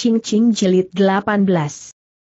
Ching Ching Jelit 18.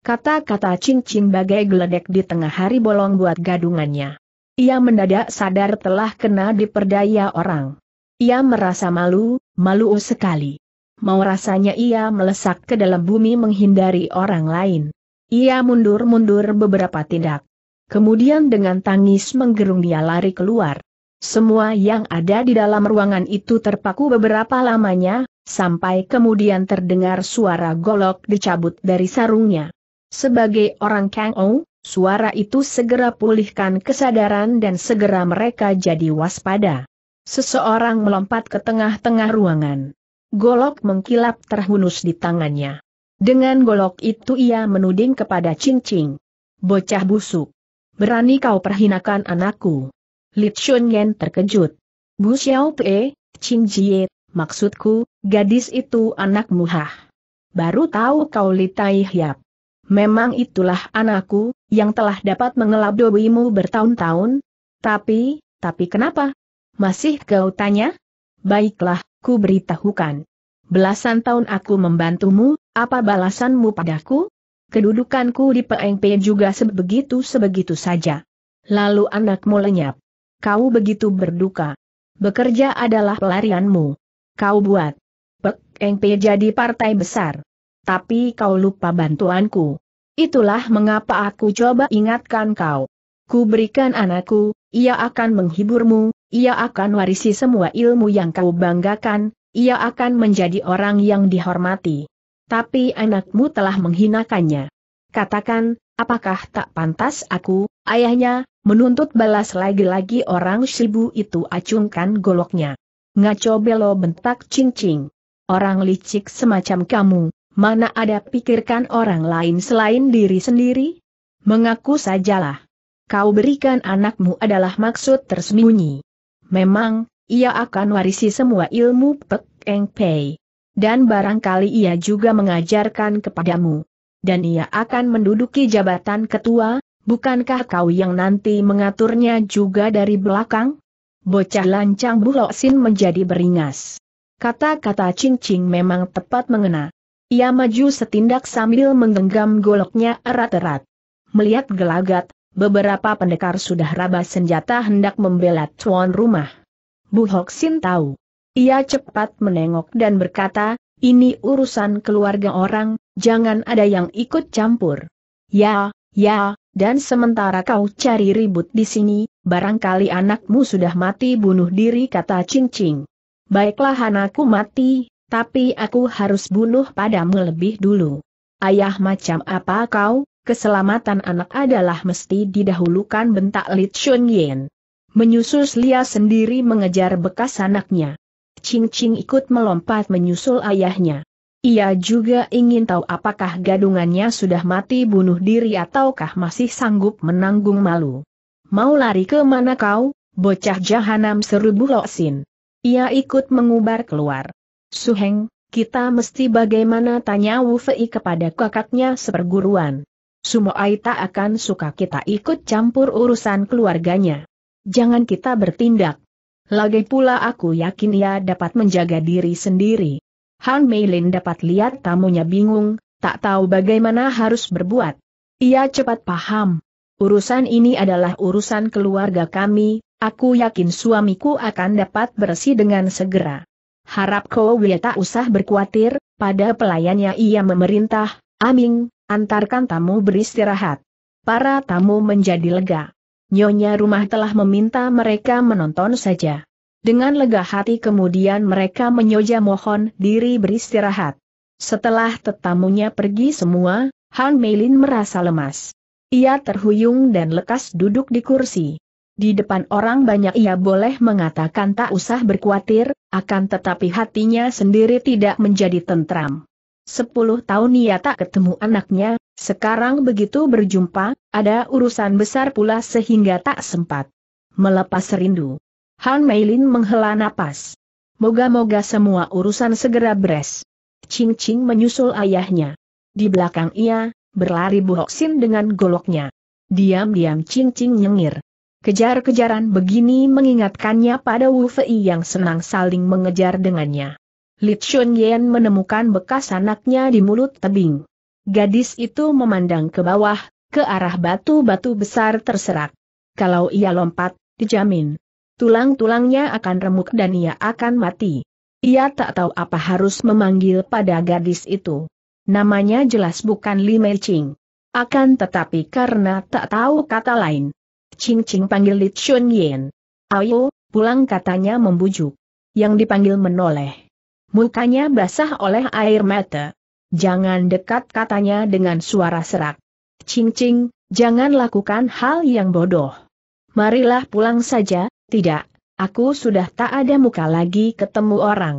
Kata-kata Ching Ching bagai geledek di tengah hari bolong buat gadungannya. Ia mendadak sadar telah kena diperdaya orang. Ia merasa malu, malu sekali. Mau rasanya ia melesak ke dalam bumi menghindari orang lain. Ia mundur-mundur beberapa tindak. Kemudian dengan tangis menggerung dia lari keluar. Semua yang ada di dalam ruangan itu terpaku beberapa lamanya, Sampai kemudian terdengar suara golok dicabut dari sarungnya. Sebagai orang Kang Ou, suara itu segera pulihkan kesadaran dan segera mereka jadi waspada. Seseorang melompat ke tengah-tengah ruangan. Golok mengkilap terhunus di tangannya. Dengan golok itu ia menuding kepada Ching Ching. Bocah busuk. Berani kau perhinakan anakku. Li Shun Yen terkejut. Bu Xiao Pe, Ching Jie Maksudku, gadis itu anakmu hah. Baru tahu kau litai hiap. Memang itulah anakku, yang telah dapat mengelab dobimu bertahun-tahun. Tapi, tapi kenapa? Masih kau tanya? Baiklah, ku beritahukan. Belasan tahun aku membantumu, apa balasanmu padaku? Kedudukanku di PNP juga sebegitu-sebegitu saja. Lalu anakmu lenyap. Kau begitu berduka. Bekerja adalah pelarianmu kau buat. Pek Engpe jadi partai besar. Tapi kau lupa bantuanku. Itulah mengapa aku coba ingatkan kau. Ku berikan anakku, ia akan menghiburmu, ia akan warisi semua ilmu yang kau banggakan, ia akan menjadi orang yang dihormati. Tapi anakmu telah menghinakannya. Katakan, apakah tak pantas aku, ayahnya, menuntut balas lagi-lagi orang Shibu itu acungkan goloknya ngaco belo bentak cincing. Orang licik semacam kamu, mana ada pikirkan orang lain selain diri sendiri? Mengaku sajalah. Kau berikan anakmu adalah maksud tersembunyi. Memang, ia akan warisi semua ilmu Pek Eng Pei. Dan barangkali ia juga mengajarkan kepadamu. Dan ia akan menduduki jabatan ketua, bukankah kau yang nanti mengaturnya juga dari belakang? Bocah lancang Bu Sin menjadi beringas. Kata-kata cincing memang tepat mengena. Ia maju setindak sambil menggenggam goloknya erat-erat. Melihat gelagat, beberapa pendekar sudah raba senjata hendak membela tuan rumah. Bu Hoksin tahu. Ia cepat menengok dan berkata, ini urusan keluarga orang, jangan ada yang ikut campur. Ya, ya, dan sementara kau cari ribut di sini, Barangkali anakmu sudah mati bunuh diri kata Ching Ching. Baiklah anakku mati, tapi aku harus bunuh padamu lebih dulu. Ayah macam apa kau, keselamatan anak adalah mesti didahulukan bentak Li Chun Yin. Menyusul Lia sendiri mengejar bekas anaknya. Ching Ching ikut melompat menyusul ayahnya. Ia juga ingin tahu apakah gadungannya sudah mati bunuh diri ataukah masih sanggup menanggung malu. Mau lari ke mana kau, bocah jahanam seru Bu Loksin. Ia ikut mengubar keluar. Suheng, kita mesti bagaimana tanya Wu kepada kakaknya seperguruan. Sumoai tak akan suka kita ikut campur urusan keluarganya. Jangan kita bertindak. Lagi pula aku yakin ia dapat menjaga diri sendiri. Han Meilin dapat lihat tamunya bingung, tak tahu bagaimana harus berbuat. Ia cepat paham, Urusan ini adalah urusan keluarga kami, aku yakin suamiku akan dapat bersih dengan segera. Harap kau tak usah berkhawatir, pada pelayannya ia memerintah, Aming, antarkan tamu beristirahat. Para tamu menjadi lega. Nyonya rumah telah meminta mereka menonton saja. Dengan lega hati kemudian mereka menyoja mohon diri beristirahat. Setelah tetamunya pergi semua, Han Meilin merasa lemas. Ia terhuyung dan lekas duduk di kursi. Di depan orang banyak ia boleh mengatakan tak usah berkhawatir, akan tetapi hatinya sendiri tidak menjadi tentram. Sepuluh tahun ia tak ketemu anaknya, sekarang begitu berjumpa, ada urusan besar pula sehingga tak sempat melepas rindu. Han Meilin menghela napas. Moga-moga semua urusan segera beres. Ching Ching menyusul ayahnya. Di belakang ia, berlari Bu Hoksin dengan goloknya. Diam-diam cincin nyengir. Kejar-kejaran begini mengingatkannya pada Wu Fei yang senang saling mengejar dengannya. Li Chun Yen menemukan bekas anaknya di mulut tebing. Gadis itu memandang ke bawah, ke arah batu-batu besar terserak. Kalau ia lompat, dijamin. Tulang-tulangnya akan remuk dan ia akan mati. Ia tak tahu apa harus memanggil pada gadis itu. Namanya jelas bukan Li Mei Ching. Akan tetapi karena tak tahu kata lain. Ching Ching panggil Li Chun Yen. Ayo, pulang katanya membujuk. Yang dipanggil menoleh. Mukanya basah oleh air mata. Jangan dekat katanya dengan suara serak. Ching Ching, jangan lakukan hal yang bodoh. Marilah pulang saja, tidak, aku sudah tak ada muka lagi ketemu orang.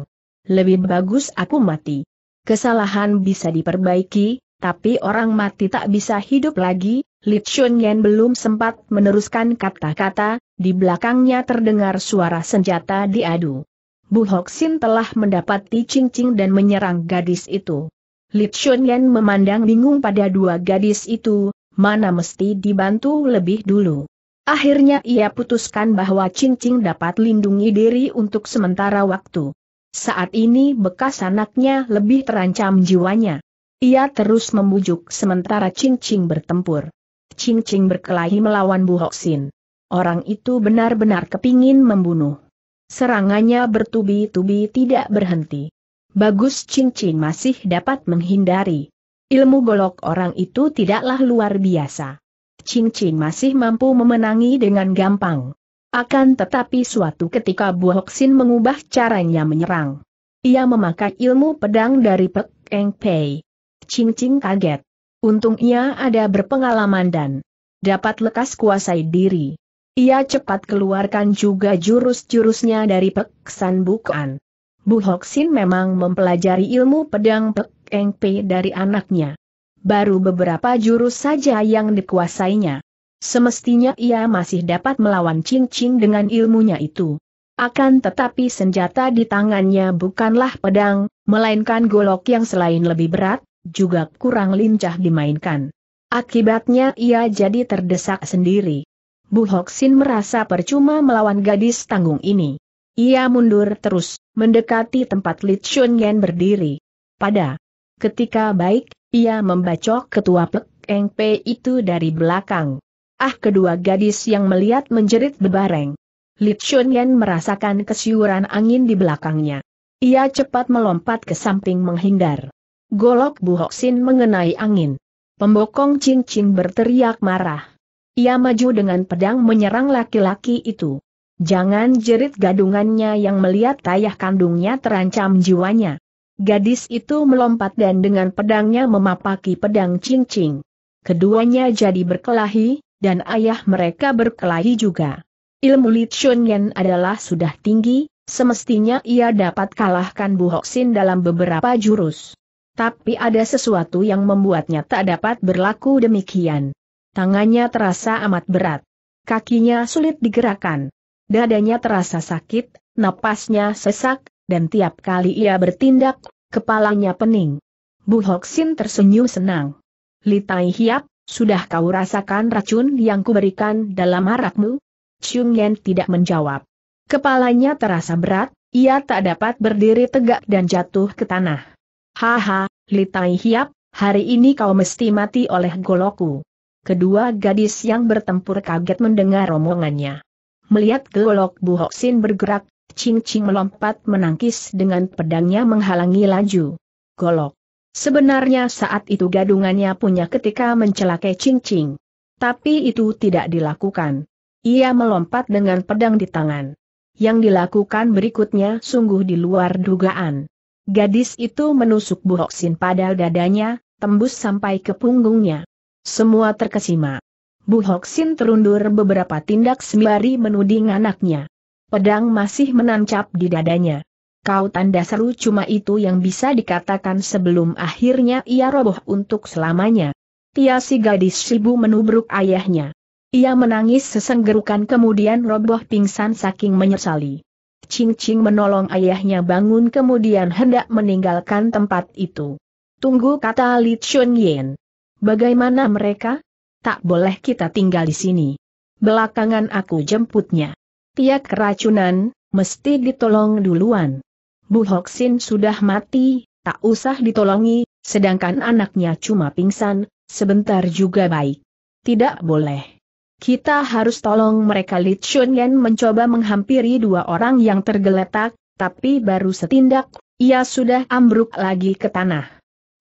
Lebih bagus aku mati. Kesalahan bisa diperbaiki, tapi orang mati tak bisa hidup lagi, Li Chun belum sempat meneruskan kata-kata, di belakangnya terdengar suara senjata diadu. Bu Hoxin telah mendapati cincing dan menyerang gadis itu. Li Chun memandang bingung pada dua gadis itu, mana mesti dibantu lebih dulu. Akhirnya ia putuskan bahwa cincing dapat lindungi diri untuk sementara waktu. Saat ini bekas anaknya lebih terancam jiwanya. Ia terus membujuk sementara Ching Ching bertempur. Ching Ching berkelahi melawan Bu Hoxin. Orang itu benar-benar kepingin membunuh. Serangannya bertubi-tubi tidak berhenti. Bagus Ching Ching masih dapat menghindari. Ilmu golok orang itu tidaklah luar biasa. Ching Ching masih mampu memenangi dengan gampang. Akan tetapi suatu ketika Bu Hoxin mengubah caranya menyerang. Ia memakai ilmu pedang dari Pek Eng Pei. Ching Ching kaget. Untung ia ada berpengalaman dan dapat lekas kuasai diri. Ia cepat keluarkan juga jurus-jurusnya dari Pek San Bukan. Bu Hoksin memang mempelajari ilmu pedang Pek Eng Pei dari anaknya. Baru beberapa jurus saja yang dikuasainya. Semestinya ia masih dapat melawan Ching Ching dengan ilmunya itu. Akan tetapi senjata di tangannya bukanlah pedang, melainkan golok yang selain lebih berat, juga kurang lincah dimainkan. Akibatnya ia jadi terdesak sendiri. Bu Hoxin merasa percuma melawan gadis tanggung ini. Ia mundur terus, mendekati tempat Li Yen berdiri. Pada ketika baik, ia membacok ketua Pek Eng Pei itu dari belakang. Ah kedua gadis yang melihat menjerit bebareng. Li Chunyan merasakan kesiuran angin di belakangnya. Ia cepat melompat ke samping menghindar. Golok Bu Hoksin mengenai angin. Pembokong cincin berteriak marah. Ia maju dengan pedang menyerang laki-laki itu. Jangan jerit gadungannya yang melihat tayah kandungnya terancam jiwanya. Gadis itu melompat dan dengan pedangnya memapaki pedang cincin. Keduanya jadi berkelahi, dan ayah mereka berkelahi juga. Ilmu Li Chunyan adalah sudah tinggi, semestinya ia dapat kalahkan Bu Hoxin dalam beberapa jurus. Tapi ada sesuatu yang membuatnya tak dapat berlaku demikian. Tangannya terasa amat berat. Kakinya sulit digerakkan. Dadanya terasa sakit, napasnya sesak, dan tiap kali ia bertindak, kepalanya pening. Bu Hoxin tersenyum senang. Li Tai Hiap, sudah kau rasakan racun yang kuberikan dalam arakmu? Chung Yen tidak menjawab. Kepalanya terasa berat, ia tak dapat berdiri tegak dan jatuh ke tanah. Haha, Li Hiap, hari ini kau mesti mati oleh Goloku. Kedua gadis yang bertempur kaget mendengar omongannya. Melihat golok Bu Sin bergerak, Ching Ching melompat menangkis dengan pedangnya menghalangi laju. Golok. Sebenarnya saat itu gadungannya punya ketika mencelakai cincing. Tapi itu tidak dilakukan. Ia melompat dengan pedang di tangan. Yang dilakukan berikutnya sungguh di luar dugaan. Gadis itu menusuk Bu buhoksin pada dadanya, tembus sampai ke punggungnya. Semua terkesima. Bu Hoxin terundur beberapa tindak sembari menuding anaknya. Pedang masih menancap di dadanya. Kau tanda seru cuma itu yang bisa dikatakan sebelum akhirnya ia roboh untuk selamanya. Tia si gadis Sibu menubruk ayahnya. Ia menangis sesenggerukan kemudian roboh pingsan saking menyesali. Ching Ching menolong ayahnya bangun kemudian hendak meninggalkan tempat itu. Tunggu kata Li Chun Yen. Bagaimana mereka? Tak boleh kita tinggal di sini. Belakangan aku jemputnya. Tia keracunan, mesti ditolong duluan. Bu Hoxin sudah mati, tak usah ditolongi, sedangkan anaknya cuma pingsan, sebentar juga baik. Tidak boleh. Kita harus tolong mereka Li Chunyan mencoba menghampiri dua orang yang tergeletak, tapi baru setindak, ia sudah ambruk lagi ke tanah.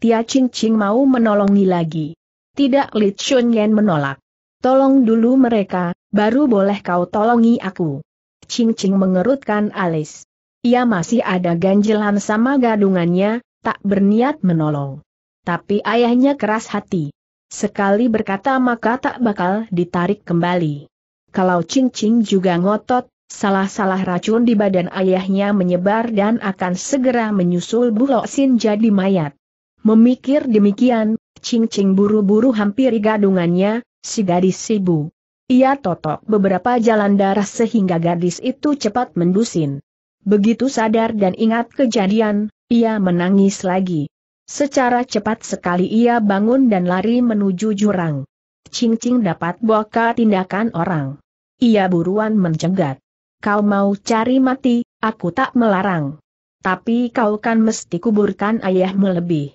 Tia Ching Ching mau menolongi lagi. Tidak Li Chunyan menolak. Tolong dulu mereka, baru boleh kau tolongi aku. Ching Ching mengerutkan alis. Ia masih ada ganjelan sama gadungannya, tak berniat menolong. Tapi ayahnya keras hati. Sekali berkata maka tak bakal ditarik kembali. Kalau cincin juga ngotot, salah-salah racun di badan ayahnya menyebar dan akan segera menyusul sin jadi mayat. Memikir demikian, cincing buru-buru hampiri gadungannya, si gadis sibuk. Ia totok beberapa jalan darah sehingga gadis itu cepat mendusin. Begitu sadar dan ingat kejadian, ia menangis lagi. Secara cepat sekali ia bangun dan lari menuju jurang. Cing-cing dapat ke tindakan orang. Ia buruan mencegat. Kau mau cari mati, aku tak melarang. Tapi kau kan mesti kuburkan ayahmu lebih.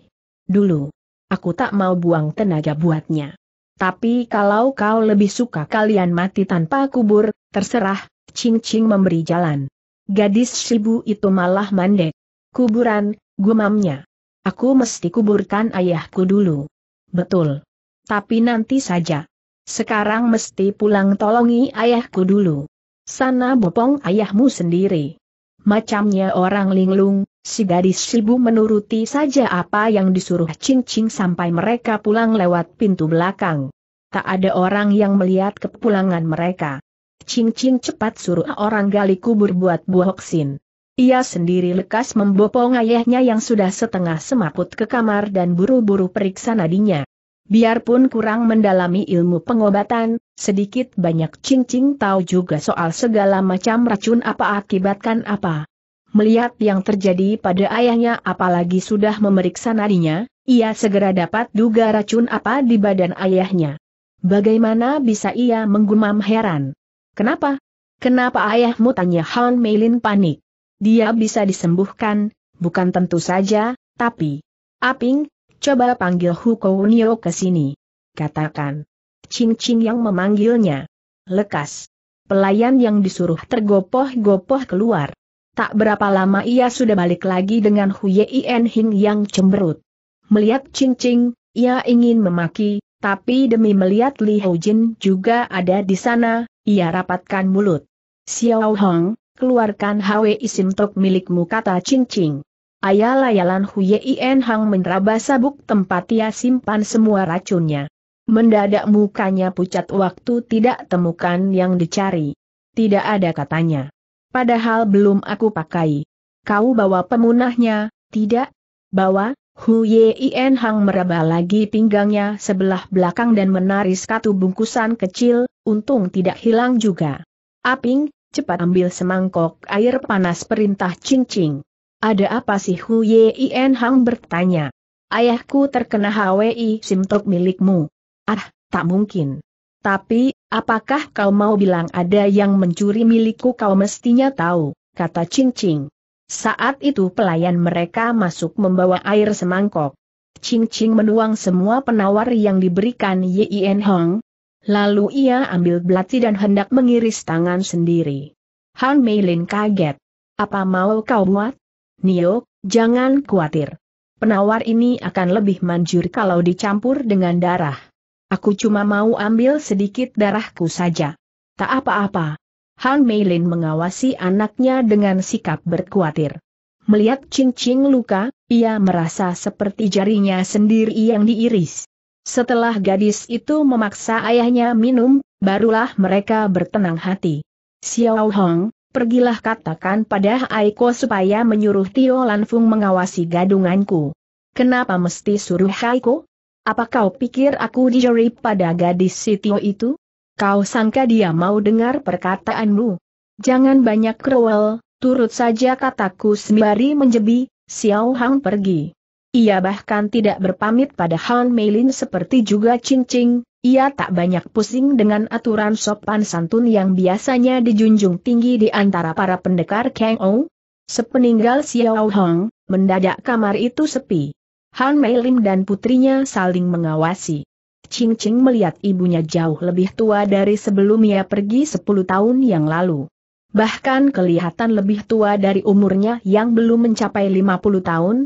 Dulu. Aku tak mau buang tenaga buatnya. Tapi kalau kau lebih suka kalian mati tanpa kubur, terserah, Cing-cing memberi jalan. Gadis Shibu itu malah mandek. Kuburan, gumamnya. Aku mesti kuburkan ayahku dulu. Betul. Tapi nanti saja. Sekarang mesti pulang tolongi ayahku dulu. Sana bopong ayahmu sendiri. Macamnya orang linglung, si gadis Shibu menuruti saja apa yang disuruh cincing sampai mereka pulang lewat pintu belakang. Tak ada orang yang melihat kepulangan mereka. Ching Ching cepat suruh orang gali kubur buat sin. Ia sendiri lekas membopong ayahnya yang sudah setengah semaput ke kamar dan buru-buru periksa nadinya. Biarpun kurang mendalami ilmu pengobatan, sedikit banyak Ching Ching tahu juga soal segala macam racun apa akibatkan apa. Melihat yang terjadi pada ayahnya apalagi sudah memeriksa nadinya, ia segera dapat duga racun apa di badan ayahnya. Bagaimana bisa ia menggumam heran? Kenapa? Kenapa ayahmu tanya Han Meilin panik? Dia bisa disembuhkan, bukan tentu saja, tapi... Aping, coba panggil Hukounio ke sini. Katakan. Ching Ching yang memanggilnya. Lekas. Pelayan yang disuruh tergopoh-gopoh keluar. Tak berapa lama ia sudah balik lagi dengan Huye Ien Hing yang cemberut. Melihat Ching Ching, ia ingin memaki, tapi demi melihat Li Ho Jin juga ada di sana, ia rapatkan mulut. Xiao Hong, keluarkan isim tok milikmu kata Ching Ching. Ayah layalan Ien Hang meneraba sabuk tempat ia simpan semua racunnya. Mendadak mukanya pucat waktu tidak temukan yang dicari. Tidak ada katanya. Padahal belum aku pakai. Kau bawa pemunahnya, tidak? Bawa? Hu Yien Hang meraba lagi pinggangnya sebelah belakang dan menaris satu bungkusan kecil, untung tidak hilang juga. Aping, cepat ambil semangkok air panas perintah cincing. Ada apa sih Hu Yien Hang bertanya. Ayahku terkena HWI simtok milikmu. Ah, tak mungkin. Tapi, apakah kau mau bilang ada yang mencuri milikku kau mestinya tahu, kata cincing. Saat itu pelayan mereka masuk membawa air semangkok. Ching Ching menuang semua penawar yang diberikan Yien Hong. Lalu ia ambil belati dan hendak mengiris tangan sendiri. Han Mei Lin kaget. Apa mau kau buat? Nio, jangan khawatir. Penawar ini akan lebih manjur kalau dicampur dengan darah. Aku cuma mau ambil sedikit darahku saja. Tak apa-apa, Han Meilin mengawasi anaknya dengan sikap berkhawatir. Melihat cincin luka, ia merasa seperti jarinya sendiri yang diiris. Setelah gadis itu memaksa ayahnya minum, barulah mereka bertenang hati. Xiao Hong, pergilah katakan pada Aiko supaya menyuruh Tio Lanfung mengawasi gadunganku. Kenapa mesti suruh Aiko? Apa kau pikir aku dijerit pada gadis si Tio itu? Kau sangka dia mau dengar perkataanmu? Jangan banyak kerewel, turut saja kataku sembari menjebi, Xiao Hang pergi. Ia bahkan tidak berpamit pada Han Meilin seperti juga cincing, ia tak banyak pusing dengan aturan sopan santun yang biasanya dijunjung tinggi di antara para pendekar Kang Ou. Sepeninggal Xiao Hang, mendadak kamar itu sepi. Han Meilin dan putrinya saling mengawasi. Ching Ching melihat ibunya jauh lebih tua dari sebelum ia pergi 10 tahun yang lalu. Bahkan kelihatan lebih tua dari umurnya yang belum mencapai 50 tahun,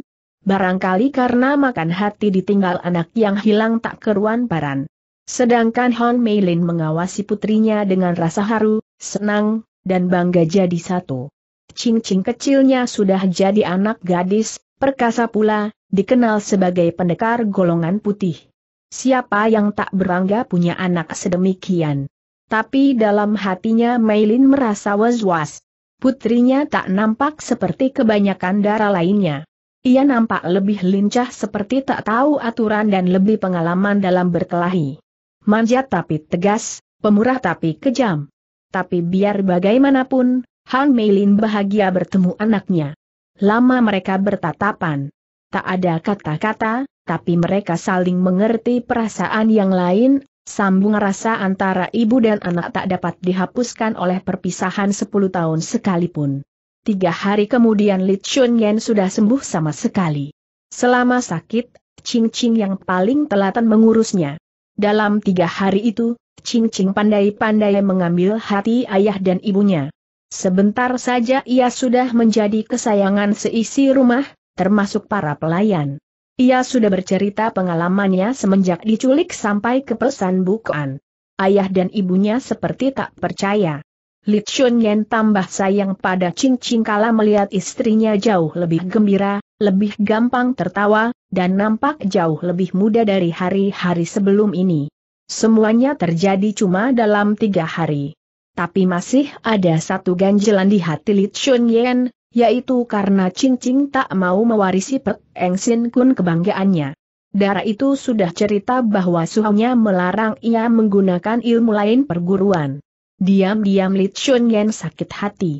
barangkali karena makan hati ditinggal anak yang hilang tak keruan paran. Sedangkan Hon Meilin mengawasi putrinya dengan rasa haru, senang, dan bangga jadi satu. Ching Ching kecilnya sudah jadi anak gadis, perkasa pula, dikenal sebagai pendekar golongan putih. Siapa yang tak berbangga punya anak sedemikian? Tapi dalam hatinya Meilin merasa was-was. Putrinya tak nampak seperti kebanyakan darah lainnya. Ia nampak lebih lincah seperti tak tahu aturan dan lebih pengalaman dalam berkelahi. Manja tapi tegas, pemurah tapi kejam. Tapi biar bagaimanapun, Han Meilin bahagia bertemu anaknya. Lama mereka bertatapan. Tak ada kata-kata, tapi mereka saling mengerti perasaan yang lain, sambung rasa antara ibu dan anak tak dapat dihapuskan oleh perpisahan 10 tahun sekalipun. Tiga hari kemudian Li Chun Yen sudah sembuh sama sekali. Selama sakit, Ching Ching yang paling telatan mengurusnya. Dalam tiga hari itu, Ching Ching pandai-pandai mengambil hati ayah dan ibunya. Sebentar saja ia sudah menjadi kesayangan seisi rumah, termasuk para pelayan. Ia sudah bercerita pengalamannya semenjak diculik sampai ke pesan bukaan. Ayah dan ibunya seperti tak percaya. Li Chun Yen tambah sayang pada Ching Ching kala melihat istrinya jauh lebih gembira, lebih gampang tertawa, dan nampak jauh lebih muda dari hari-hari sebelum ini. Semuanya terjadi cuma dalam tiga hari. Tapi masih ada satu ganjelan di hati Li Chun Yen, yaitu karena Cincing tak mau mewarisi Pek Eng Sin Kun kebanggaannya. Darah itu sudah cerita bahwa suhunya melarang ia menggunakan ilmu lain perguruan. Diam-diam Li Chun Yen sakit hati.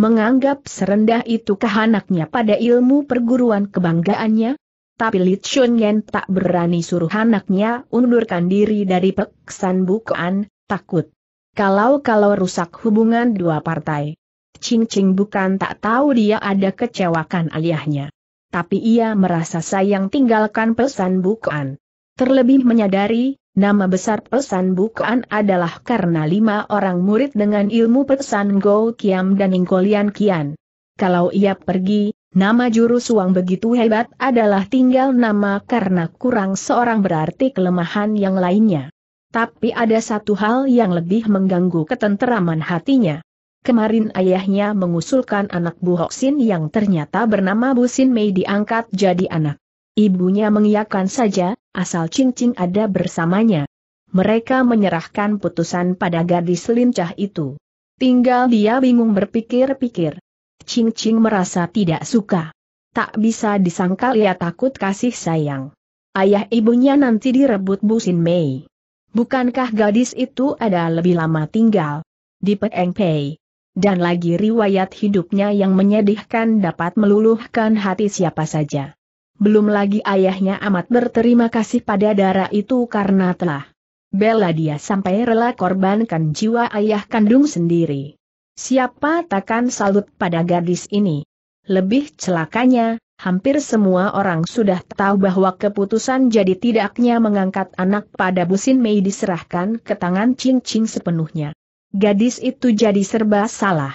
Menganggap serendah itu kehanaknya pada ilmu perguruan kebanggaannya? Tapi Li Chun Yen tak berani suruh anaknya undurkan diri dari peksan bukaan, takut. Kalau-kalau rusak hubungan dua partai. Ching Ching bukan tak tahu dia ada kecewakan aliahnya. Tapi ia merasa sayang tinggalkan pesan bukaan. Terlebih menyadari, nama besar pesan bukaan adalah karena lima orang murid dengan ilmu pesan Go Kiam dan Ingkolian Kian. Kalau ia pergi, nama juru suang begitu hebat adalah tinggal nama karena kurang seorang berarti kelemahan yang lainnya. Tapi ada satu hal yang lebih mengganggu ketenteraman hatinya. Kemarin ayahnya mengusulkan anak Bu Hoksin yang ternyata bernama Bu Sin Mei diangkat jadi anak. Ibunya mengiyakan saja, asal Cincing ada bersamanya. Mereka menyerahkan putusan pada gadis lincah itu. Tinggal dia bingung berpikir-pikir. Cing-cing merasa tidak suka. Tak bisa disangkal ia takut kasih sayang. Ayah ibunya nanti direbut Bu Sin Mei. Bukankah gadis itu ada lebih lama tinggal? Di Peng Pei dan lagi riwayat hidupnya yang menyedihkan dapat meluluhkan hati siapa saja. Belum lagi ayahnya amat berterima kasih pada darah itu karena telah bela dia sampai rela korbankan jiwa ayah kandung sendiri. Siapa takkan salut pada gadis ini? Lebih celakanya, hampir semua orang sudah tahu bahwa keputusan jadi tidaknya mengangkat anak pada Busin Mei diserahkan ke tangan Ching Ching sepenuhnya. Gadis itu jadi serba salah.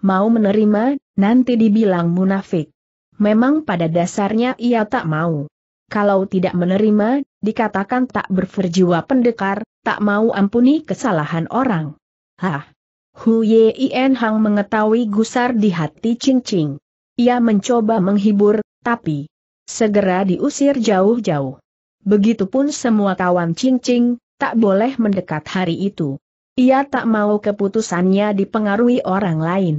Mau menerima, nanti dibilang munafik. Memang pada dasarnya ia tak mau. Kalau tidak menerima, dikatakan tak berferjiwa pendekar, tak mau ampuni kesalahan orang. Hah! Hu Yien Hang mengetahui gusar di hati Ching Ching. Ia mencoba menghibur, tapi segera diusir jauh-jauh. Begitupun semua kawan Ching Ching, tak boleh mendekat hari itu. Ia tak mau keputusannya dipengaruhi orang lain.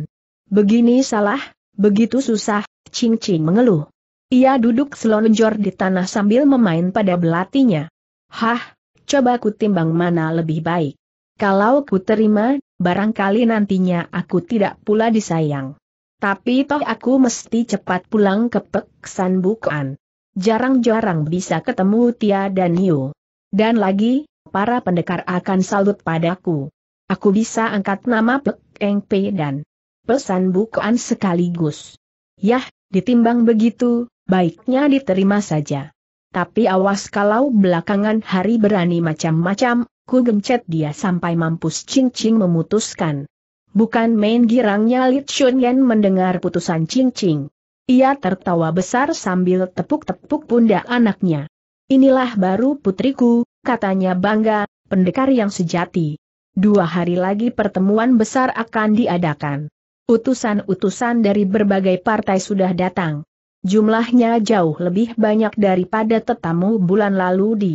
Begini salah, begitu susah, Ching Ching mengeluh. Ia duduk selonjor di tanah sambil memain pada belatinya. Hah, coba ku timbang mana lebih baik. Kalau ku terima, barangkali nantinya aku tidak pula disayang. Tapi toh aku mesti cepat pulang ke Peksan Bukan. Jarang-jarang bisa ketemu Tia dan Niu. Dan lagi, para pendekar akan salut padaku. Aku bisa angkat nama Pek Eng Pe dan pesan bukaan sekaligus. Yah, ditimbang begitu, baiknya diterima saja. Tapi awas kalau belakangan hari berani macam-macam, ku gencet dia sampai mampus cincing memutuskan. Bukan main girangnya Lit Shunyan mendengar putusan cincing. Ia tertawa besar sambil tepuk-tepuk pundak anaknya. Inilah baru putriku, katanya bangga, pendekar yang sejati. Dua hari lagi pertemuan besar akan diadakan. Utusan-utusan dari berbagai partai sudah datang. Jumlahnya jauh lebih banyak daripada tetamu bulan lalu di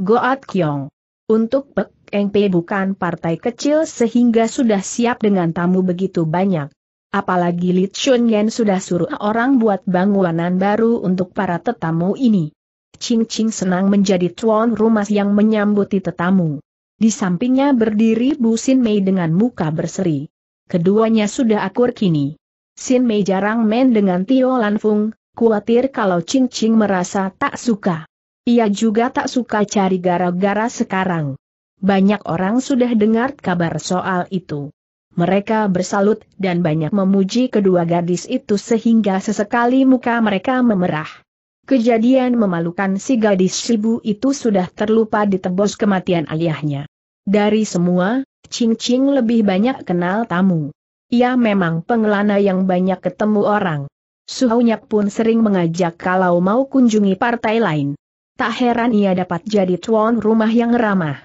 Goat Kyong. Untuk Pek Eng Pe bukan partai kecil sehingga sudah siap dengan tamu begitu banyak. Apalagi Li Chun Yen sudah suruh orang buat bangunan baru untuk para tetamu ini. Ching Ching senang menjadi tuan rumah yang menyambuti tetamu. Di sampingnya berdiri Bu Sin Mei dengan muka berseri. Keduanya sudah akur kini. Sin Mei jarang main dengan Tio Lanfung, khawatir kalau Ching Ching merasa tak suka. Ia juga tak suka cari gara-gara sekarang. Banyak orang sudah dengar kabar soal itu. Mereka bersalut dan banyak memuji kedua gadis itu sehingga sesekali muka mereka memerah. Kejadian memalukan si gadis Sibu itu sudah terlupa ditebus kematian ayahnya. Dari semua, Ching Ching lebih banyak kenal tamu. Ia memang pengelana yang banyak ketemu orang. Suhaunyak pun sering mengajak kalau mau kunjungi partai lain. Tak heran ia dapat jadi tuan rumah yang ramah.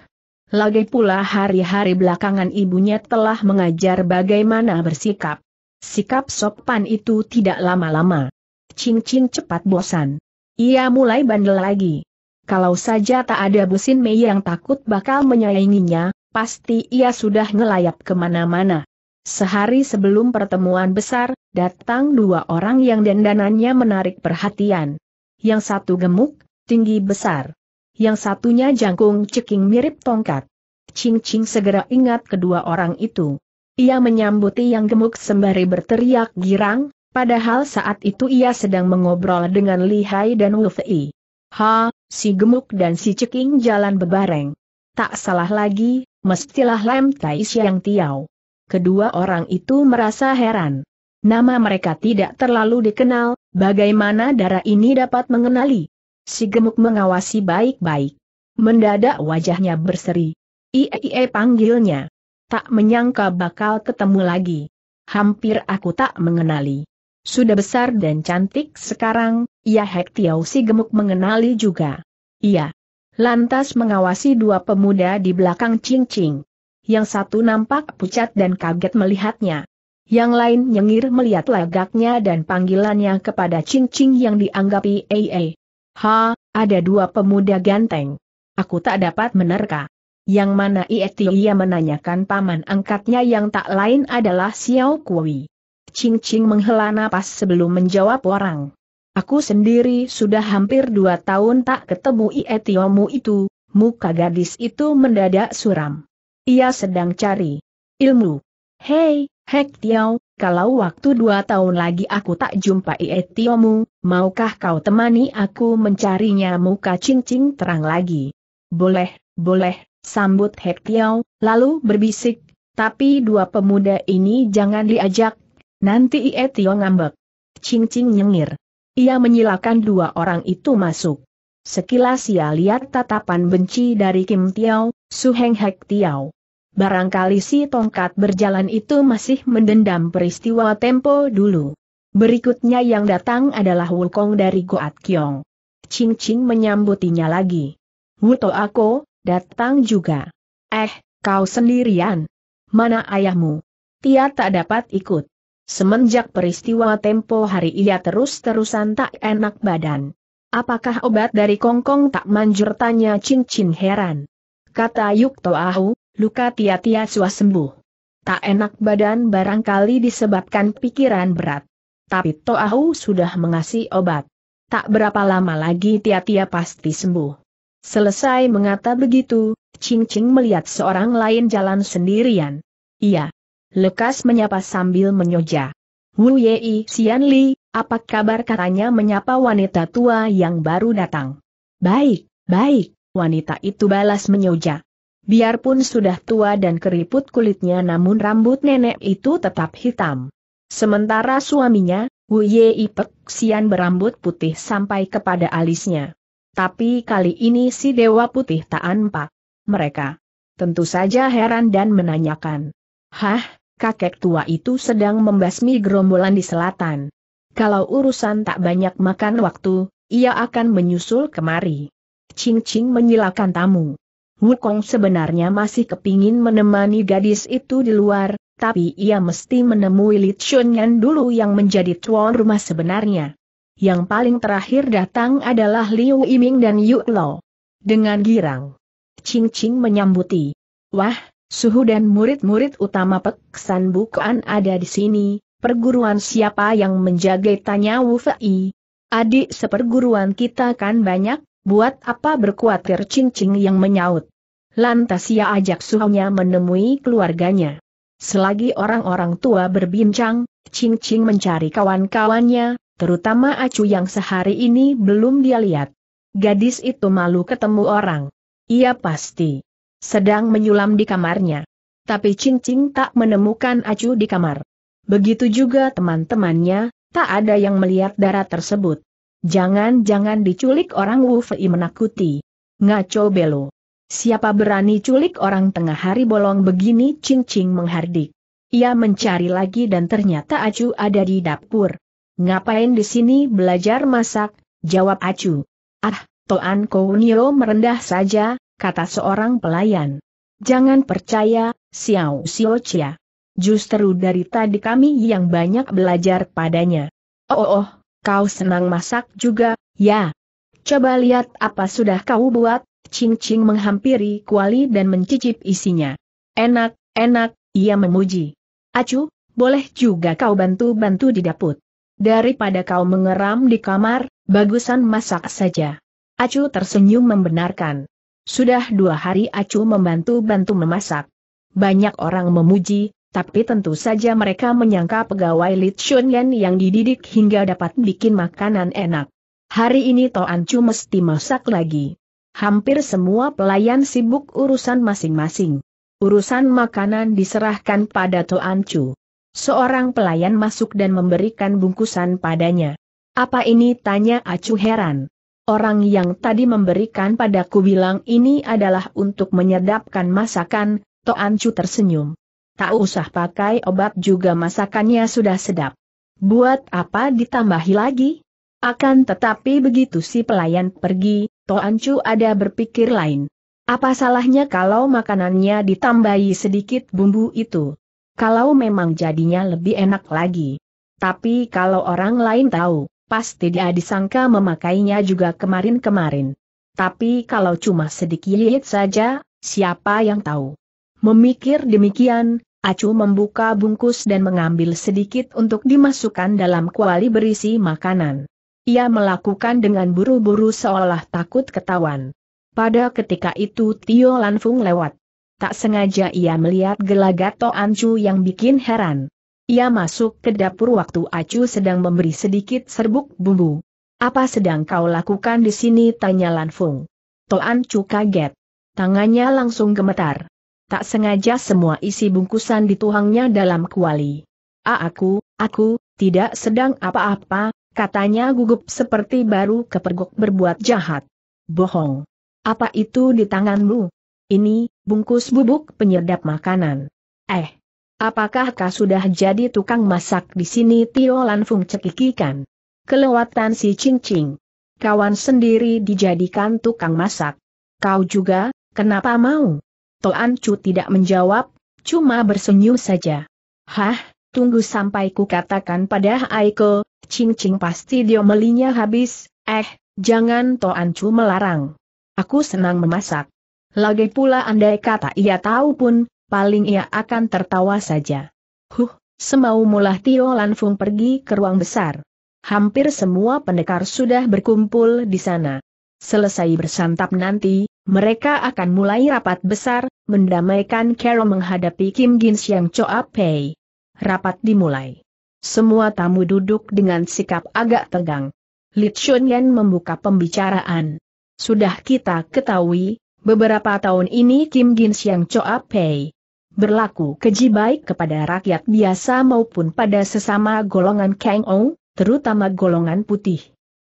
Lagi pula hari-hari belakangan ibunya telah mengajar bagaimana bersikap. Sikap sopan itu tidak lama-lama. Ching Ching cepat bosan. Ia mulai bandel lagi. Kalau saja tak ada Busin Mei yang takut bakal menyainginya, pasti ia sudah ngelayap kemana-mana. Sehari sebelum pertemuan besar, datang dua orang yang dandanannya menarik perhatian. Yang satu gemuk, tinggi besar. Yang satunya jangkung ceking mirip tongkat. Ching Ching segera ingat kedua orang itu. Ia menyambuti yang gemuk sembari berteriak girang, Padahal saat itu ia sedang mengobrol dengan Lihai dan Wufei. Ha, si gemuk dan si ceking jalan bebareng. Tak salah lagi, mestilah Lam Tai Siang Tiao. Kedua orang itu merasa heran. Nama mereka tidak terlalu dikenal, bagaimana darah ini dapat mengenali? Si gemuk mengawasi baik-baik. Mendadak wajahnya berseri. Ie-ie panggilnya. Tak menyangka bakal ketemu lagi. Hampir aku tak mengenali. Sudah besar dan cantik sekarang, ya Hek Tiau si gemuk mengenali juga. Iya. Lantas mengawasi dua pemuda di belakang Ching Ching. Yang satu nampak pucat dan kaget melihatnya. Yang lain nyengir melihat lagaknya dan panggilannya kepada Ching Ching yang dianggapi AA. Ha, ada dua pemuda ganteng. Aku tak dapat menerka. Yang mana ia menanyakan paman angkatnya yang tak lain adalah Xiao Kui. Ching Ching menghela napas sebelum menjawab orang. Aku sendiri sudah hampir dua tahun tak ketemu Ietiomu itu, muka gadis itu mendadak suram. Ia sedang cari ilmu. Hei, Hek Tiao, kalau waktu dua tahun lagi aku tak jumpa Ietiomu, maukah kau temani aku mencarinya muka cincing terang lagi? Boleh, boleh, sambut Hek Tiao, lalu berbisik, tapi dua pemuda ini jangan diajak Nanti Ie Tio ngambek. Cing Cing nyengir. Ia menyilakan dua orang itu masuk. Sekilas ia lihat tatapan benci dari Kim Tiao, Su Heng Hek Tiao. Barangkali si tongkat berjalan itu masih mendendam peristiwa tempo dulu. Berikutnya yang datang adalah Wukong dari Goat Kiong. Cing Cing menyambutinya lagi. Wuto aku, datang juga. Eh, kau sendirian. Mana ayahmu? Tia tak dapat ikut. Semenjak peristiwa tempo hari ia terus-terusan tak enak badan. Apakah obat dari kongkong tak manjur tanya cincin heran. Kata Yuk Toahu, luka tia-tia suah sembuh. Tak enak badan barangkali disebabkan pikiran berat. Tapi Toahu sudah mengasih obat. Tak berapa lama lagi tia-tia pasti sembuh. Selesai mengata begitu, Ching Ching melihat seorang lain jalan sendirian. Iya, lekas menyapa sambil menyoja. Wu Yei Xian Li, apa kabar katanya menyapa wanita tua yang baru datang. Baik, baik, wanita itu balas menyoja. Biarpun sudah tua dan keriput kulitnya namun rambut nenek itu tetap hitam. Sementara suaminya, Wu Yei Pek Xian berambut putih sampai kepada alisnya. Tapi kali ini si Dewa Putih tak anpa. Mereka tentu saja heran dan menanyakan. Hah, kakek tua itu sedang membasmi gerombolan di selatan. Kalau urusan tak banyak makan waktu, ia akan menyusul kemari. Ching Ching menyilakan tamu. Wukong sebenarnya masih kepingin menemani gadis itu di luar, tapi ia mesti menemui Li Chunyan dulu yang menjadi tuan rumah sebenarnya. Yang paling terakhir datang adalah Liu Yiming dan Yu Lo. Dengan girang. Ching Ching menyambuti. Wah, Suhu dan murid-murid utama Peksan bukan ada di sini, perguruan siapa yang menjaga tanya Wu Fei. Adik seperguruan kita kan banyak, buat apa berkuatir cincing yang menyaut. Lantas ia ajak suhunya menemui keluarganya. Selagi orang-orang tua berbincang, Ching Ching mencari kawan-kawannya, terutama Acu yang sehari ini belum dia lihat. Gadis itu malu ketemu orang. Ia pasti sedang menyulam di kamarnya. Tapi cincin tak menemukan acu di kamar. Begitu juga teman-temannya, tak ada yang melihat darah tersebut. Jangan-jangan diculik orang Wu Fei menakuti. Ngaco belo. Siapa berani culik orang tengah hari bolong begini cincin menghardik. Ia mencari lagi dan ternyata Acu ada di dapur. Ngapain di sini belajar masak? Jawab Acu. Ah, Toan Kounio merendah saja, kata seorang pelayan. Jangan percaya, Xiao Xiao Chia. Justru dari tadi kami yang banyak belajar padanya. Oh, oh, oh kau senang masak juga, ya. Coba lihat apa sudah kau buat, Ching Ching menghampiri kuali dan mencicip isinya. Enak, enak, ia memuji. Acu, boleh juga kau bantu-bantu di dapur. Daripada kau mengeram di kamar, bagusan masak saja. Acu tersenyum membenarkan. Sudah dua hari Acu membantu-bantu memasak. Banyak orang memuji, tapi tentu saja mereka menyangka pegawai Li Chunyan yang dididik hingga dapat bikin makanan enak. Hari ini Toan Chu mesti masak lagi. Hampir semua pelayan sibuk urusan masing-masing. Urusan makanan diserahkan pada Toan Chu. Seorang pelayan masuk dan memberikan bungkusan padanya. Apa ini tanya Acu heran. Orang yang tadi memberikan padaku bilang ini adalah untuk menyedapkan masakan, Toancu tersenyum. Tak usah pakai obat juga masakannya sudah sedap. Buat apa ditambahi lagi? Akan tetapi begitu si pelayan pergi, Toancu ada berpikir lain. Apa salahnya kalau makanannya ditambahi sedikit bumbu itu? Kalau memang jadinya lebih enak lagi. Tapi kalau orang lain tahu, pasti dia disangka memakainya juga kemarin-kemarin. Tapi kalau cuma sedikit saja, siapa yang tahu? Memikir demikian, Acu membuka bungkus dan mengambil sedikit untuk dimasukkan dalam kuali berisi makanan. Ia melakukan dengan buru-buru seolah takut ketahuan. Pada ketika itu Tio Lanfung lewat. Tak sengaja ia melihat gelagat To Ancu yang bikin heran. Ia masuk ke dapur waktu Acu sedang memberi sedikit serbuk bumbu. Apa sedang kau lakukan di sini? Tanya Fung. Toan Chu kaget. Tangannya langsung gemetar. Tak sengaja semua isi bungkusan dituangnya dalam kuali. A aku, aku, tidak sedang apa-apa, katanya gugup seperti baru kepergok berbuat jahat. Bohong. Apa itu di tanganmu? Ini, bungkus bubuk penyedap makanan. Eh, Apakah kau sudah jadi tukang masak di sini Tio Lanfung cekikikan. Kelewatan si Cing Cing. Kawan sendiri dijadikan tukang masak. Kau juga, kenapa mau? Toan Chu tidak menjawab, cuma bersenyum saja. Hah, tunggu sampai ku katakan pada Aiko, Cing Cing pasti diomelinya habis, eh, jangan Toan Chu melarang. Aku senang memasak. Lagi pula andai kata ia tahu pun, paling ia akan tertawa saja. Huh, semau mulah Tio Lanfung pergi ke ruang besar. Hampir semua pendekar sudah berkumpul di sana. Selesai bersantap nanti, mereka akan mulai rapat besar, mendamaikan Carol menghadapi Kim Gin Siang Choa Pei. Rapat dimulai. Semua tamu duduk dengan sikap agak tegang. Li Chun Yan membuka pembicaraan. Sudah kita ketahui, beberapa tahun ini Kim Gin Siang Choa Pei berlaku keji baik kepada rakyat biasa maupun pada sesama golongan Kang Ong, terutama golongan putih.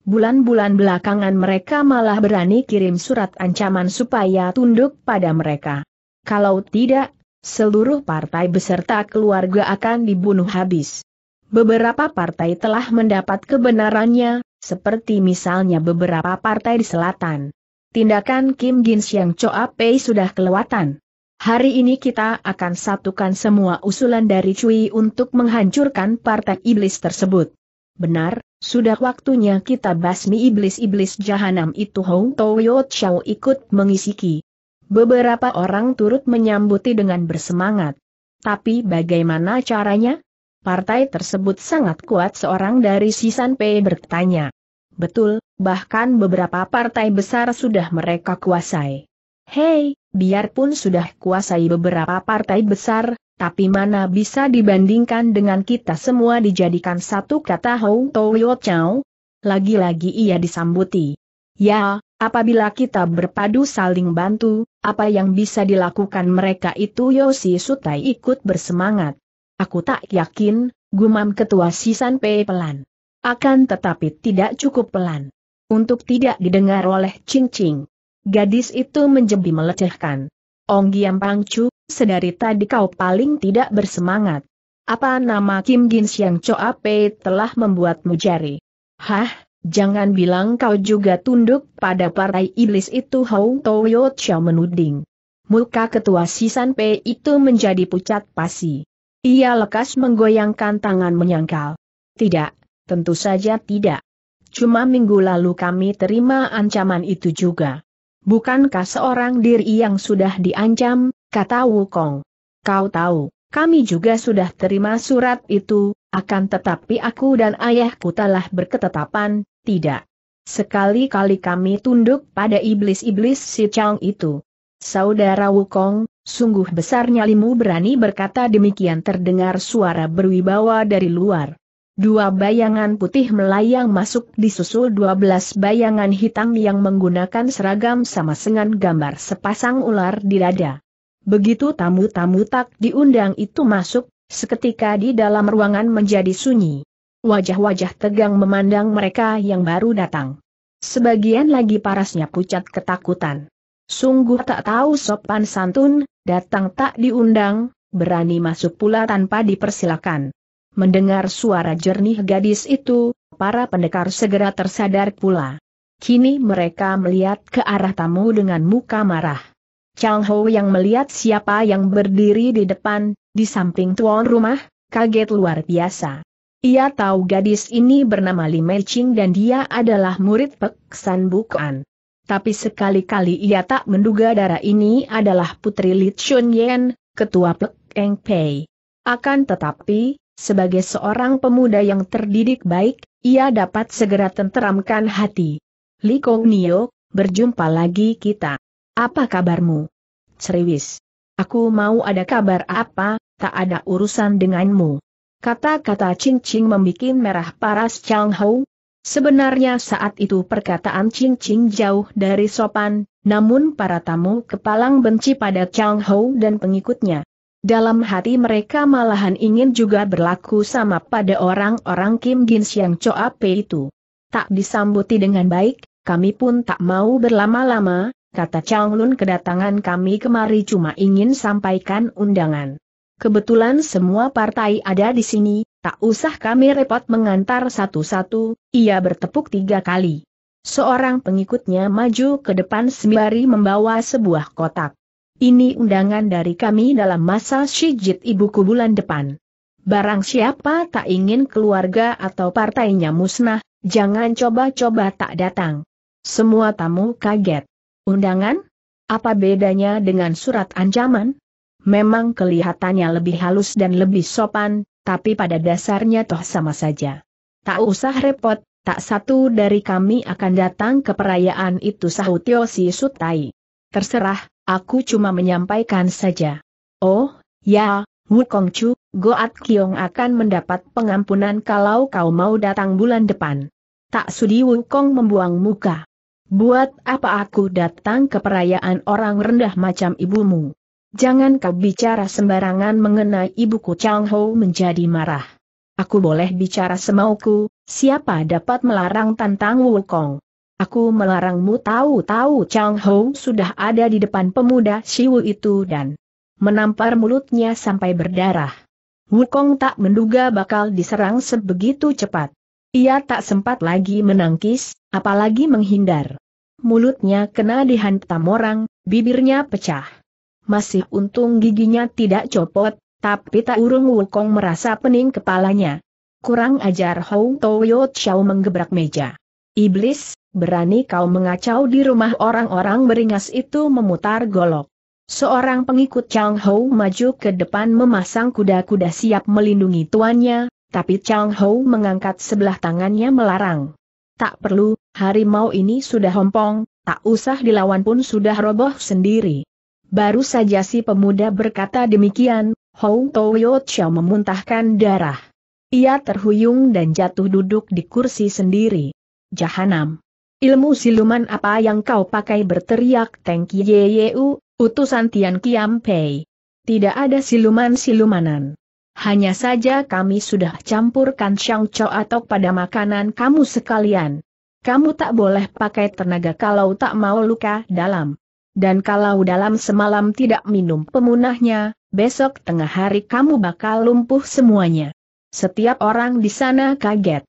Bulan-bulan belakangan mereka malah berani kirim surat ancaman supaya tunduk pada mereka. Kalau tidak, seluruh partai beserta keluarga akan dibunuh habis. Beberapa partai telah mendapat kebenarannya, seperti misalnya beberapa partai di selatan. Tindakan Kim Gins yang Choa Pei sudah kelewatan. Hari ini kita akan satukan semua usulan dari Cui untuk menghancurkan partai iblis tersebut. Benar, sudah waktunya kita basmi iblis-iblis jahanam itu Hong Toyo Chao ikut mengisiki. Beberapa orang turut menyambuti dengan bersemangat. Tapi bagaimana caranya? Partai tersebut sangat kuat seorang dari Sisan Pei bertanya. Betul, bahkan beberapa partai besar sudah mereka kuasai. Hei, biarpun sudah kuasai beberapa partai besar, tapi mana bisa dibandingkan dengan kita semua dijadikan satu kata Hong Toyo Chow? Lagi-lagi ia disambuti. Ya, apabila kita berpadu saling bantu, apa yang bisa dilakukan mereka itu Yosi Sutai ikut bersemangat. Aku tak yakin, gumam ketua Sisan Pei pelan. Akan tetapi tidak cukup pelan. Untuk tidak didengar oleh Ching Ching. Gadis itu menjebi melecehkan. Ong Giam Pangcu, sedari tadi kau paling tidak bersemangat. Apa nama Kim Gin Siang Choa Pei telah membuatmu jari? Hah, jangan bilang kau juga tunduk pada partai iblis itu Hong Toyo Chow menuding. Muka ketua Sisan Pei itu menjadi pucat pasi. Ia lekas menggoyangkan tangan menyangkal. Tidak, tentu saja tidak. Cuma minggu lalu kami terima ancaman itu juga. Bukankah seorang diri yang sudah diancam, kata Wukong. Kau tahu, kami juga sudah terima surat itu, akan tetapi aku dan ayahku telah berketetapan, tidak. Sekali-kali kami tunduk pada iblis-iblis si Chang itu. Saudara Wukong, sungguh besarnya nyalimu berani berkata demikian terdengar suara berwibawa dari luar. Dua bayangan putih melayang masuk disusul dua belas bayangan hitam yang menggunakan seragam sama dengan gambar sepasang ular di dada. Begitu tamu-tamu tak diundang itu masuk, seketika di dalam ruangan menjadi sunyi. Wajah-wajah tegang memandang mereka yang baru datang. Sebagian lagi parasnya pucat ketakutan. Sungguh tak tahu sopan santun, datang tak diundang, berani masuk pula tanpa dipersilakan. Mendengar suara jernih gadis itu, para pendekar segera tersadar pula. Kini mereka melihat ke arah tamu dengan muka marah. Chang Ho yang melihat siapa yang berdiri di depan, di samping tuan rumah, kaget luar biasa. Ia tahu gadis ini bernama Li Meching dan dia adalah murid Pek San Bukan. Tapi sekali-kali ia tak menduga darah ini adalah putri Li Chun Yen, ketua Pek Eng Pei. Akan tetapi, sebagai seorang pemuda yang terdidik baik, ia dapat segera tenteramkan hati. Li Kong Nio, berjumpa lagi kita. Apa kabarmu? Ceriwis. Aku mau ada kabar apa, tak ada urusan denganmu. Kata-kata Ching Ching membuat merah paras Chang Hou. Sebenarnya saat itu perkataan Ching Ching jauh dari sopan, namun para tamu kepalang benci pada Chang Hou dan pengikutnya. Dalam hati mereka malahan ingin juga berlaku sama pada orang-orang Kim Gins yang Choa Pe itu. Tak disambuti dengan baik, kami pun tak mau berlama-lama, kata Chang Lun kedatangan kami kemari cuma ingin sampaikan undangan. Kebetulan semua partai ada di sini, tak usah kami repot mengantar satu-satu, ia bertepuk tiga kali. Seorang pengikutnya maju ke depan sembari membawa sebuah kotak. Ini undangan dari kami dalam masa Shijit ibuku bulan depan. Barang siapa tak ingin keluarga atau partainya musnah, jangan coba-coba tak datang. Semua tamu kaget. Undangan? Apa bedanya dengan surat ancaman? Memang kelihatannya lebih halus dan lebih sopan, tapi pada dasarnya toh sama saja. Tak usah repot, tak satu dari kami akan datang ke perayaan itu sahut Yosi Sutai. Terserah, Aku cuma menyampaikan saja. Oh, ya, Wukong Chu, Goat Kiong akan mendapat pengampunan kalau kau mau datang bulan depan. Tak sudi Wukong membuang muka. Buat apa aku datang ke perayaan orang rendah macam ibumu? Jangan kau bicara sembarangan mengenai ibuku Chang Ho menjadi marah. Aku boleh bicara semauku, siapa dapat melarang tantang Wukong. Aku melarangmu tahu-tahu Chang Ho sudah ada di depan pemuda Siwu itu dan menampar mulutnya sampai berdarah. Wukong tak menduga bakal diserang sebegitu cepat. Ia tak sempat lagi menangkis, apalagi menghindar. Mulutnya kena dihantam orang, bibirnya pecah. Masih untung giginya tidak copot, tapi tak urung Wukong merasa pening kepalanya. Kurang ajar Hou Toyo Xiao menggebrak meja. Iblis, berani kau mengacau di rumah orang-orang beringas itu memutar golok. Seorang pengikut Chang Hou maju ke depan memasang kuda-kuda siap melindungi tuannya, tapi Chang Hou mengangkat sebelah tangannya melarang. Tak perlu, harimau ini sudah hompong, tak usah dilawan pun sudah roboh sendiri. Baru saja si pemuda berkata demikian, Hou Toyo Chow memuntahkan darah. Ia terhuyung dan jatuh duduk di kursi sendiri. Jahanam. Ilmu siluman apa yang kau pakai berteriak Teng Yeu, utusan Tian Kiam Pei. Tidak ada siluman-silumanan. Hanya saja kami sudah campurkan Shang Chou atau pada makanan kamu sekalian. Kamu tak boleh pakai tenaga kalau tak mau luka dalam. Dan kalau dalam semalam tidak minum pemunahnya, besok tengah hari kamu bakal lumpuh semuanya. Setiap orang di sana kaget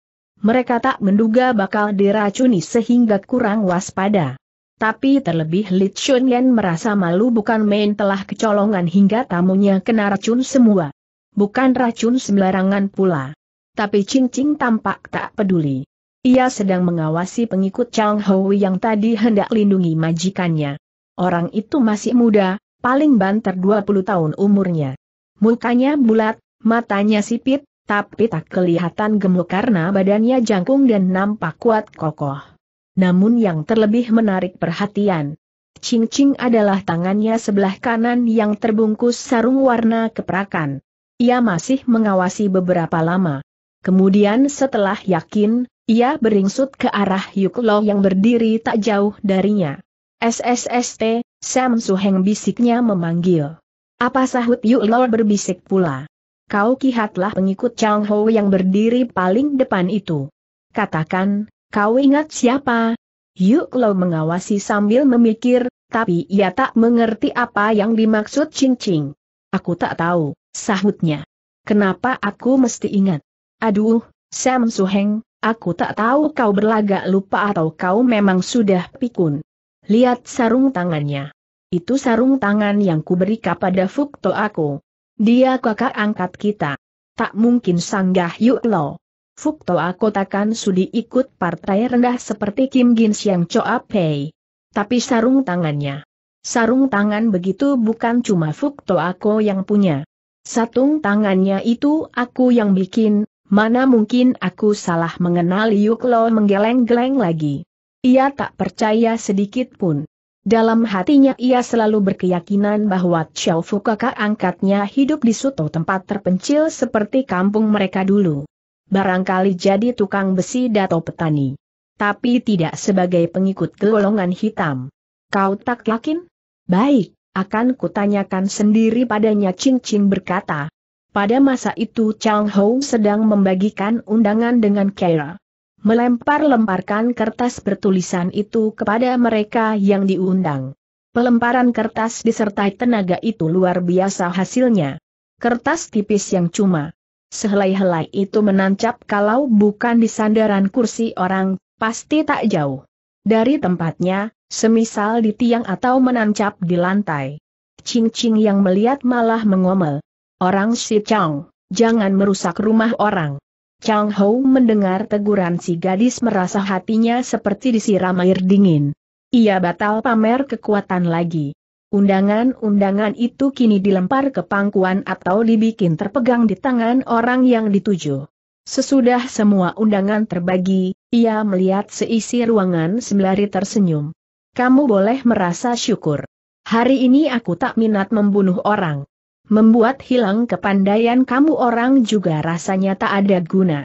mereka tak menduga bakal diracuni sehingga kurang waspada. Tapi terlebih Li Chunyan merasa malu bukan main telah kecolongan hingga tamunya kena racun semua. Bukan racun sembarangan pula. Tapi cincin tampak tak peduli. Ia sedang mengawasi pengikut Chang Hui yang tadi hendak lindungi majikannya. Orang itu masih muda, paling banter 20 tahun umurnya. Mukanya bulat, matanya sipit, tapi tak kelihatan gemuk karena badannya jangkung dan nampak kuat kokoh. Namun yang terlebih menarik perhatian, Ching Ching adalah tangannya sebelah kanan yang terbungkus sarung warna keperakan. Ia masih mengawasi beberapa lama. Kemudian setelah yakin, ia beringsut ke arah Yuk yang berdiri tak jauh darinya. SSST, Sam Suheng bisiknya memanggil. Apa sahut Yuk berbisik pula kau kihatlah pengikut Chang Ho yang berdiri paling depan itu. Katakan, kau ingat siapa? Yuk Lo mengawasi sambil memikir, tapi ia tak mengerti apa yang dimaksud Ching Ching. Aku tak tahu, sahutnya. Kenapa aku mesti ingat? Aduh, Sam Suheng, aku tak tahu kau berlagak lupa atau kau memang sudah pikun. Lihat sarung tangannya. Itu sarung tangan yang kuberi kepada Fukto aku. Dia kakak angkat kita. Tak mungkin sanggah yuk lo. Fukto aku takkan sudi ikut partai rendah seperti Kim Gin Siang Choa Pei. Tapi sarung tangannya. Sarung tangan begitu bukan cuma Fukto aku yang punya. Satung tangannya itu aku yang bikin, mana mungkin aku salah mengenal lo menggeleng-geleng lagi. Ia tak percaya sedikit pun. Dalam hatinya ia selalu berkeyakinan bahwa Chow Fu kakak angkatnya hidup di suatu tempat terpencil seperti kampung mereka dulu. Barangkali jadi tukang besi atau petani. Tapi tidak sebagai pengikut golongan hitam. Kau tak yakin? Baik, akan kutanyakan sendiri padanya Ching Ching berkata. Pada masa itu Chang Hou sedang membagikan undangan dengan Kera melempar-lemparkan kertas bertulisan itu kepada mereka yang diundang. Pelemparan kertas disertai tenaga itu luar biasa hasilnya. Kertas tipis yang cuma sehelai-helai itu menancap kalau bukan di sandaran kursi orang, pasti tak jauh dari tempatnya, semisal di tiang atau menancap di lantai. Cing-cing yang melihat malah mengomel. Orang si Chong, jangan merusak rumah orang. Chang Ho mendengar teguran si gadis merasa hatinya seperti disiram air dingin. Ia batal pamer kekuatan lagi. Undangan-undangan itu kini dilempar ke pangkuan atau dibikin terpegang di tangan orang yang dituju. Sesudah semua undangan terbagi, ia melihat seisi ruangan sembari tersenyum. Kamu boleh merasa syukur. Hari ini aku tak minat membunuh orang membuat hilang kepandaian kamu orang juga rasanya tak ada guna.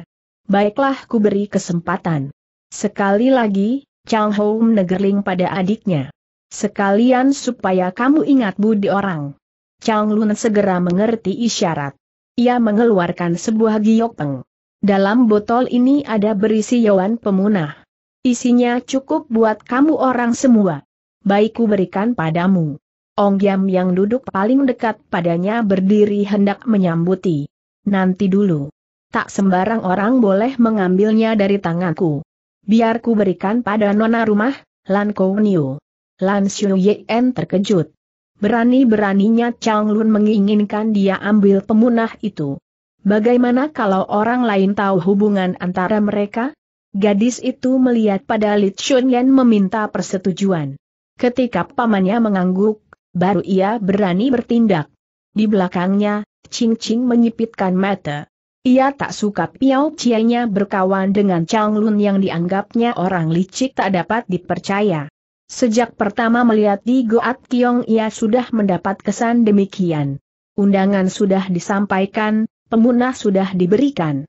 Baiklah ku beri kesempatan. Sekali lagi, Chang Ho menegerling pada adiknya. Sekalian supaya kamu ingat budi orang. Chang Lun segera mengerti isyarat. Ia mengeluarkan sebuah giok peng. Dalam botol ini ada berisi yawan pemunah. Isinya cukup buat kamu orang semua. Baik ku berikan padamu. Ong Giam yang duduk paling dekat padanya berdiri hendak menyambuti. Nanti dulu. Tak sembarang orang boleh mengambilnya dari tanganku. Biar ku berikan pada nona rumah, Lan Niu. Lan Xiu Yen terkejut. Berani-beraninya Chang Lun menginginkan dia ambil pemunah itu. Bagaimana kalau orang lain tahu hubungan antara mereka? Gadis itu melihat pada Li Chun Yan meminta persetujuan. Ketika pamannya mengangguk, Baru ia berani bertindak. Di belakangnya, Ching Ching menyipitkan mata. Ia tak suka Piao Cianya berkawan dengan Chang Lun yang dianggapnya orang licik tak dapat dipercaya. Sejak pertama melihat di Goat Kiong ia sudah mendapat kesan demikian. Undangan sudah disampaikan, pemunah sudah diberikan.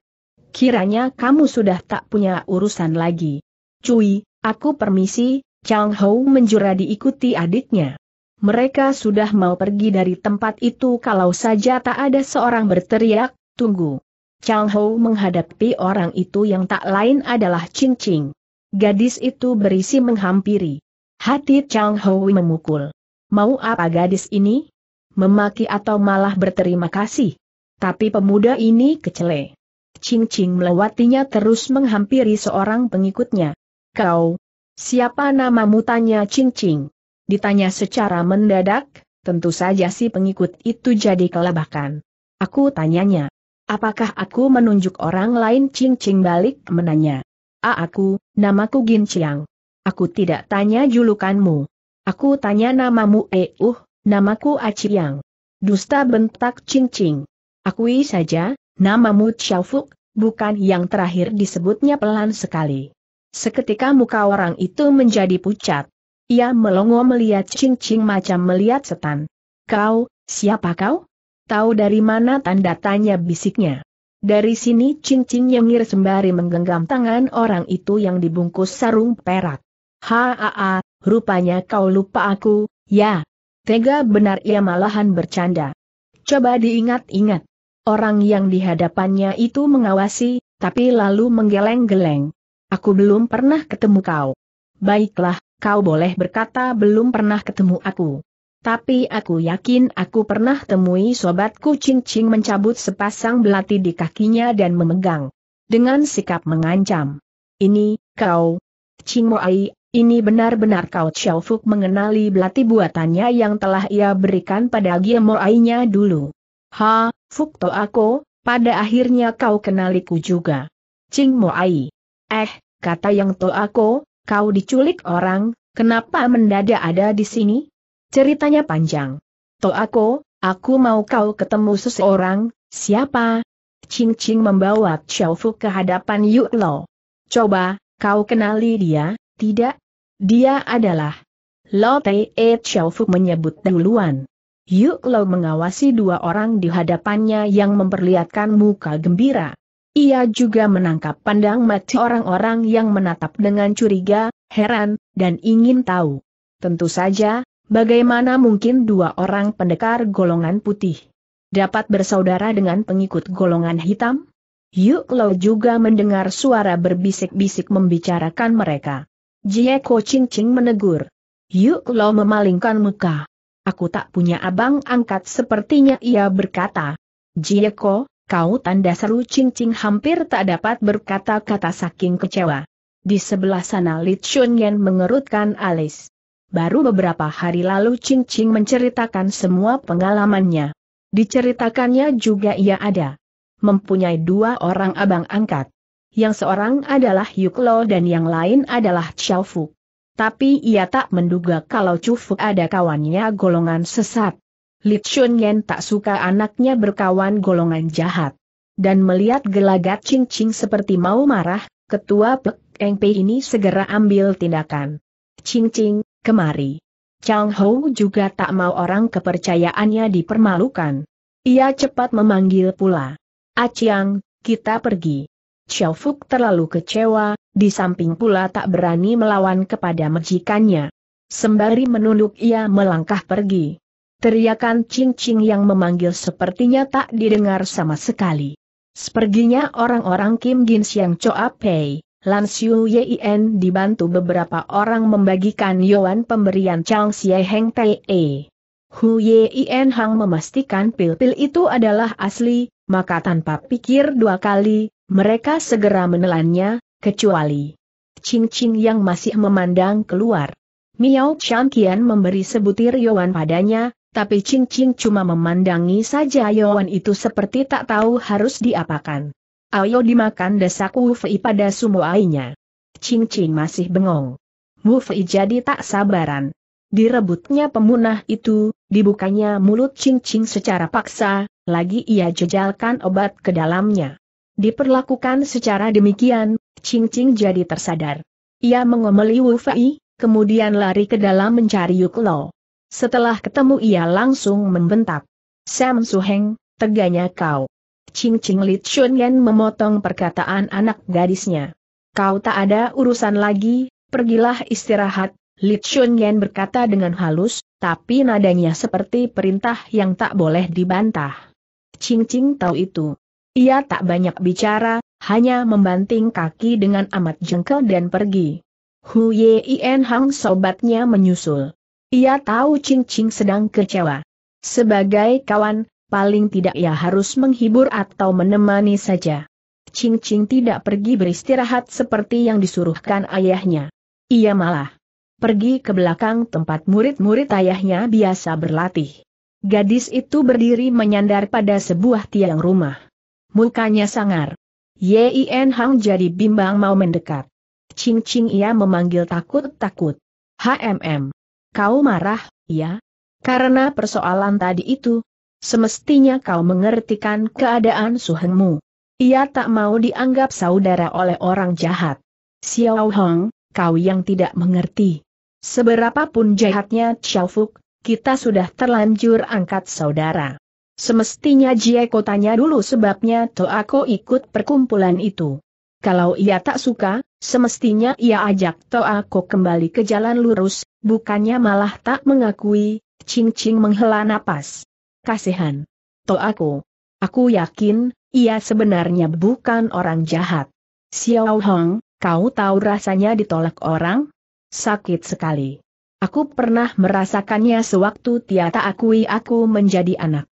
Kiranya kamu sudah tak punya urusan lagi. Cui, aku permisi, Chang Hou menjura diikuti adiknya. Mereka sudah mau pergi dari tempat itu kalau saja tak ada seorang berteriak, tunggu. Chang Ho menghadapi orang itu yang tak lain adalah Ching Ching. Gadis itu berisi menghampiri. Hati Chang Ho memukul. Mau apa gadis ini? Memaki atau malah berterima kasih? Tapi pemuda ini kecele. Ching Ching melewatinya terus menghampiri seorang pengikutnya. Kau, siapa namamu tanya Ching Ching? Ditanya secara mendadak, tentu saja si pengikut itu jadi kelabakan. Aku tanyanya. Apakah aku menunjuk orang lain cing-cing balik menanya. A aku, namaku Gin Chiang. Aku tidak tanya julukanmu. Aku tanya namamu e uh, namaku Chiang. Dusta bentak cing-cing. Akui saja, namamu Xiaofuk, bukan yang terakhir disebutnya pelan sekali. Seketika muka orang itu menjadi pucat. Ia melongo melihat cing-cing macam melihat setan. Kau, siapa kau? Tahu dari mana tanda tanya bisiknya. Dari sini cing yang nyengir sembari menggenggam tangan orang itu yang dibungkus sarung perak. Haa, rupanya kau lupa aku, ya. Tega benar ia malahan bercanda. Coba diingat-ingat. Orang yang dihadapannya itu mengawasi, tapi lalu menggeleng-geleng. Aku belum pernah ketemu kau. Baiklah, Kau boleh berkata belum pernah ketemu aku. Tapi aku yakin aku pernah temui sobatku Ching Ching mencabut sepasang belati di kakinya dan memegang. Dengan sikap mengancam. Ini, kau. Ching Moai, ini benar-benar kau Xiao Fuk mengenali belati buatannya yang telah ia berikan pada Gia Moai-nya dulu. Ha, Fuk to aku, pada akhirnya kau kenaliku juga. Ching Moai. Eh, kata yang to aku, Kau diculik orang, kenapa mendadak ada di sini? Ceritanya panjang. Toako, aku mau kau ketemu seseorang, siapa? Ching Ching membawa Chow Fu ke hadapan Yu Lo. Coba, kau kenali dia, tidak? Dia adalah Lo Tei E Chow Fu menyebut duluan. Yuk Lo mengawasi dua orang di hadapannya yang memperlihatkan muka gembira. Ia juga menangkap pandang mati orang-orang yang menatap dengan curiga, heran, dan ingin tahu. Tentu saja, bagaimana mungkin dua orang pendekar golongan putih dapat bersaudara dengan pengikut golongan hitam? Yuk Lo juga mendengar suara berbisik-bisik membicarakan mereka. Jie Ko Ching Ching menegur. Yuk Lo memalingkan muka. Aku tak punya abang angkat sepertinya ia berkata. Jie Ko, Kau tanda seru Cincing hampir tak dapat berkata-kata saking kecewa. Di sebelah sana Li Chun Yen mengerutkan alis. Baru beberapa hari lalu Ching Ching menceritakan semua pengalamannya. Diceritakannya juga ia ada. Mempunyai dua orang abang angkat. Yang seorang adalah Yuklo dan yang lain adalah Xiao Fu. Tapi ia tak menduga kalau Chu Fu ada kawannya golongan sesat. Li Chun Yen tak suka anaknya berkawan golongan jahat. Dan melihat gelagat Ching Ching seperti mau marah, ketua Pek Eng Pei ini segera ambil tindakan. Ching Ching, kemari. Chang Ho juga tak mau orang kepercayaannya dipermalukan. Ia cepat memanggil pula. Aciang, ah kita pergi. Xiao Fuk terlalu kecewa, di samping pula tak berani melawan kepada majikannya. Sembari menunduk ia melangkah pergi. Teriakan cincing yang memanggil sepertinya tak didengar sama sekali. Seperginya orang-orang Kim Gins yang Choa Pei, Lan Siu Yin dibantu beberapa orang membagikan Yuan pemberian Chang Xie Heng Tei. E. Hu Yin Hang memastikan pil-pil itu adalah asli, maka tanpa pikir dua kali, mereka segera menelannya, kecuali cincin yang masih memandang keluar. Miao Chang Kian memberi sebutir Yuan padanya, tapi Ching Ching cuma memandangi saja Yowan itu seperti tak tahu harus diapakan. Ayo dimakan desak Wu Fei pada sumuainya. Ching Ching masih bengong. Wu jadi tak sabaran. Direbutnya pemunah itu, dibukanya mulut Ching Ching secara paksa, lagi ia jejalkan obat ke dalamnya. Diperlakukan secara demikian, Ching Ching jadi tersadar. Ia mengomeli Wu kemudian lari ke dalam mencari Yuklo. Setelah ketemu ia langsung membentak. Sam Suheng, teganya kau. Ching Ching Lit Shunyan memotong perkataan anak gadisnya. Kau tak ada urusan lagi, pergilah istirahat, Lit Shunyan berkata dengan halus, tapi nadanya seperti perintah yang tak boleh dibantah. Ching Ching tahu itu. Ia tak banyak bicara, hanya membanting kaki dengan amat jengkel dan pergi. Hu Yin Hang sobatnya menyusul. Ia tahu Ching Ching sedang kecewa. Sebagai kawan, paling tidak ia harus menghibur atau menemani saja. Ching Ching tidak pergi beristirahat seperti yang disuruhkan ayahnya. Ia malah pergi ke belakang tempat murid-murid ayahnya biasa berlatih. Gadis itu berdiri menyandar pada sebuah tiang rumah. Mukanya sangar. Yin Hang jadi bimbang mau mendekat. Ching Ching ia memanggil takut-takut. HMM. Kau marah, ya? Karena persoalan tadi itu, semestinya kau mengertikan keadaan suhengmu. Ia tak mau dianggap saudara oleh orang jahat. Xiao Hong, kau yang tidak mengerti. Seberapapun jahatnya Xiao Fuk, kita sudah terlanjur angkat saudara. Semestinya Jieko tanya dulu sebabnya Toako ikut perkumpulan itu. Kalau ia tak suka, Semestinya ia ajak Toako kembali ke jalan lurus, bukannya malah tak mengakui, Ching Ching menghela napas. Kasihan. Toako. Aku yakin, ia sebenarnya bukan orang jahat. Xiao Hong, kau tahu rasanya ditolak orang? Sakit sekali. Aku pernah merasakannya sewaktu tiata akui aku menjadi anak.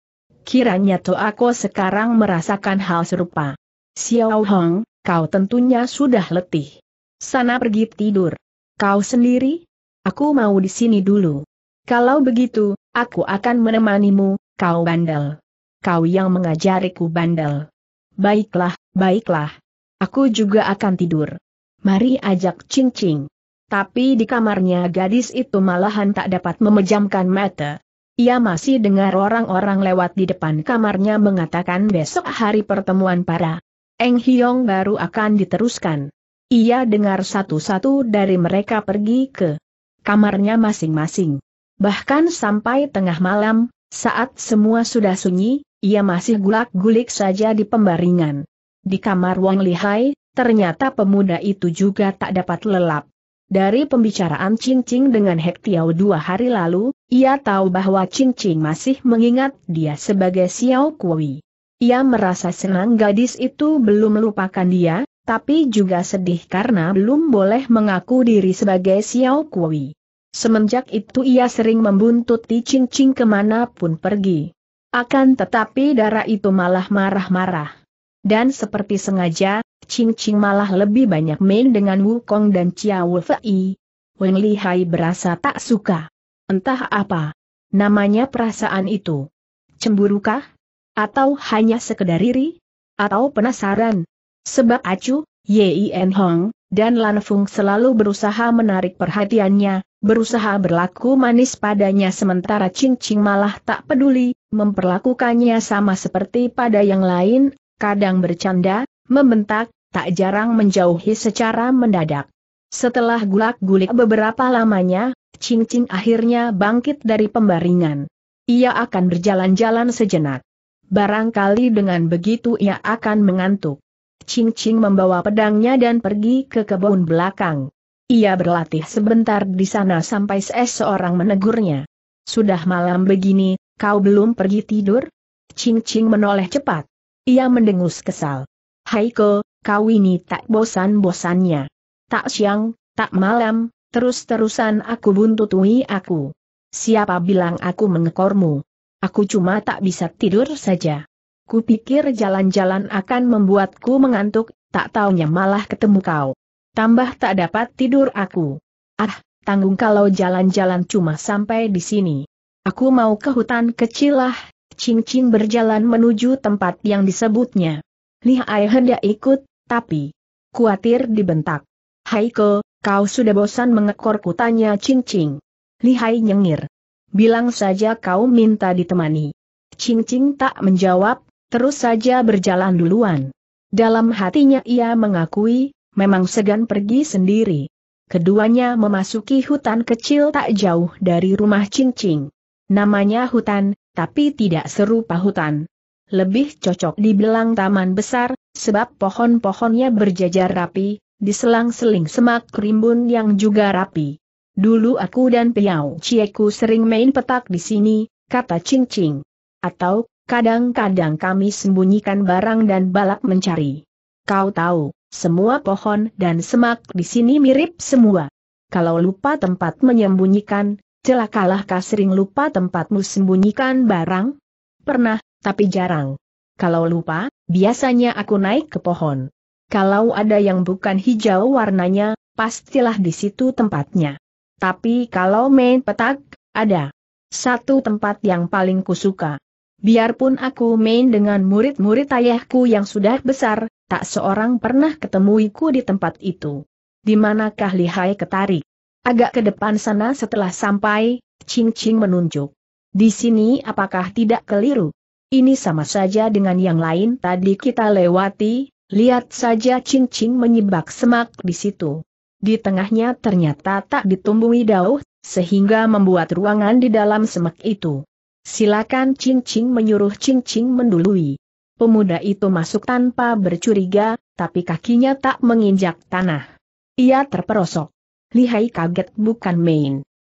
Kiranya Toako sekarang merasakan hal serupa. Xiao Hong, kau tentunya sudah letih. Sana pergi tidur. Kau sendiri? Aku mau di sini dulu. Kalau begitu, aku akan menemanimu, kau bandel. Kau yang mengajariku bandel. Baiklah, baiklah. Aku juga akan tidur. Mari ajak Cing Cing. Tapi di kamarnya gadis itu malahan tak dapat memejamkan mata. Ia masih dengar orang-orang lewat di depan kamarnya mengatakan besok hari pertemuan para Eng Hiong baru akan diteruskan. Ia dengar satu-satu dari mereka pergi ke kamarnya masing-masing. Bahkan sampai tengah malam, saat semua sudah sunyi, ia masih gulak-gulik saja di pembaringan. Di kamar Wang Lihai, ternyata pemuda itu juga tak dapat lelap. Dari pembicaraan Ching dengan Hek Tiao dua hari lalu, ia tahu bahwa Ching masih mengingat dia sebagai Xiao Kui. Ia merasa senang gadis itu belum melupakan dia, tapi juga sedih karena belum boleh mengaku diri sebagai Xiao Kui. Semenjak itu ia sering membuntut Ti Ching Ching pun pergi. Akan tetapi darah itu malah marah-marah. Dan seperti sengaja, Ching Ching malah lebih banyak main dengan Wukong dan Chia Fei. Weng Hai berasa tak suka. Entah apa. Namanya perasaan itu. Cemburukah? Atau hanya sekedar iri? Atau penasaran? Sebab acu, Yin Hong, dan Lan Fung selalu berusaha menarik perhatiannya, berusaha berlaku manis padanya sementara Ching Ching malah tak peduli, memperlakukannya sama seperti pada yang lain, kadang bercanda, membentak, tak jarang menjauhi secara mendadak. Setelah gulak-gulik beberapa lamanya, Ching Ching akhirnya bangkit dari pembaringan. Ia akan berjalan-jalan sejenak. Barangkali dengan begitu ia akan mengantuk. Ching Ching membawa pedangnya dan pergi ke kebun belakang. Ia berlatih sebentar di sana sampai seseorang menegurnya. Sudah malam begini, kau belum pergi tidur? Ching Ching menoleh cepat. Ia mendengus kesal. Haiko, kau ini tak bosan-bosannya. Tak siang, tak malam, terus-terusan aku buntutui aku. Siapa bilang aku mengekormu? Aku cuma tak bisa tidur saja. Kupikir jalan-jalan akan membuatku mengantuk, tak taunya malah ketemu kau. Tambah tak dapat tidur aku. Ah, tanggung kalau jalan-jalan cuma sampai di sini. Aku mau ke hutan kecil lah, Cing-Cing berjalan menuju tempat yang disebutnya. Lihai hendak ikut, tapi kuatir dibentak. Haiko, kau sudah bosan mengekor kutanya Cing-Cing. Lihai nyengir bilang saja kau minta ditemani. Cing Cing tak menjawab, terus saja berjalan duluan. Dalam hatinya ia mengakui, memang segan pergi sendiri. Keduanya memasuki hutan kecil tak jauh dari rumah Cing Cing. Namanya hutan, tapi tidak serupa hutan. Lebih cocok dibilang taman besar, sebab pohon-pohonnya berjajar rapi, diselang-seling semak rimbun yang juga rapi. Dulu aku dan Piao Cieku sering main petak di sini, kata Ching Ching. Atau, kadang-kadang kami sembunyikan barang dan balap mencari. Kau tahu, semua pohon dan semak di sini mirip semua. Kalau lupa tempat menyembunyikan, celakalah kau sering lupa tempatmu sembunyikan barang? Pernah, tapi jarang. Kalau lupa, biasanya aku naik ke pohon. Kalau ada yang bukan hijau warnanya, pastilah di situ tempatnya. Tapi kalau main petak, ada satu tempat yang paling kusuka. Biarpun aku main dengan murid-murid ayahku yang sudah besar, tak seorang pernah ketemuiku di tempat itu. Di manakah lihai ketarik? Agak ke depan sana setelah sampai, Ching Ching menunjuk. Di sini apakah tidak keliru? Ini sama saja dengan yang lain tadi kita lewati, lihat saja Ching Ching menyibak semak di situ. Di tengahnya ternyata tak ditumbuhi daun, sehingga membuat ruangan di dalam semak itu. Silakan cincing menyuruh cincing mendului. Pemuda itu masuk tanpa bercuriga, tapi kakinya tak menginjak tanah. Ia terperosok. Lihai kaget bukan main.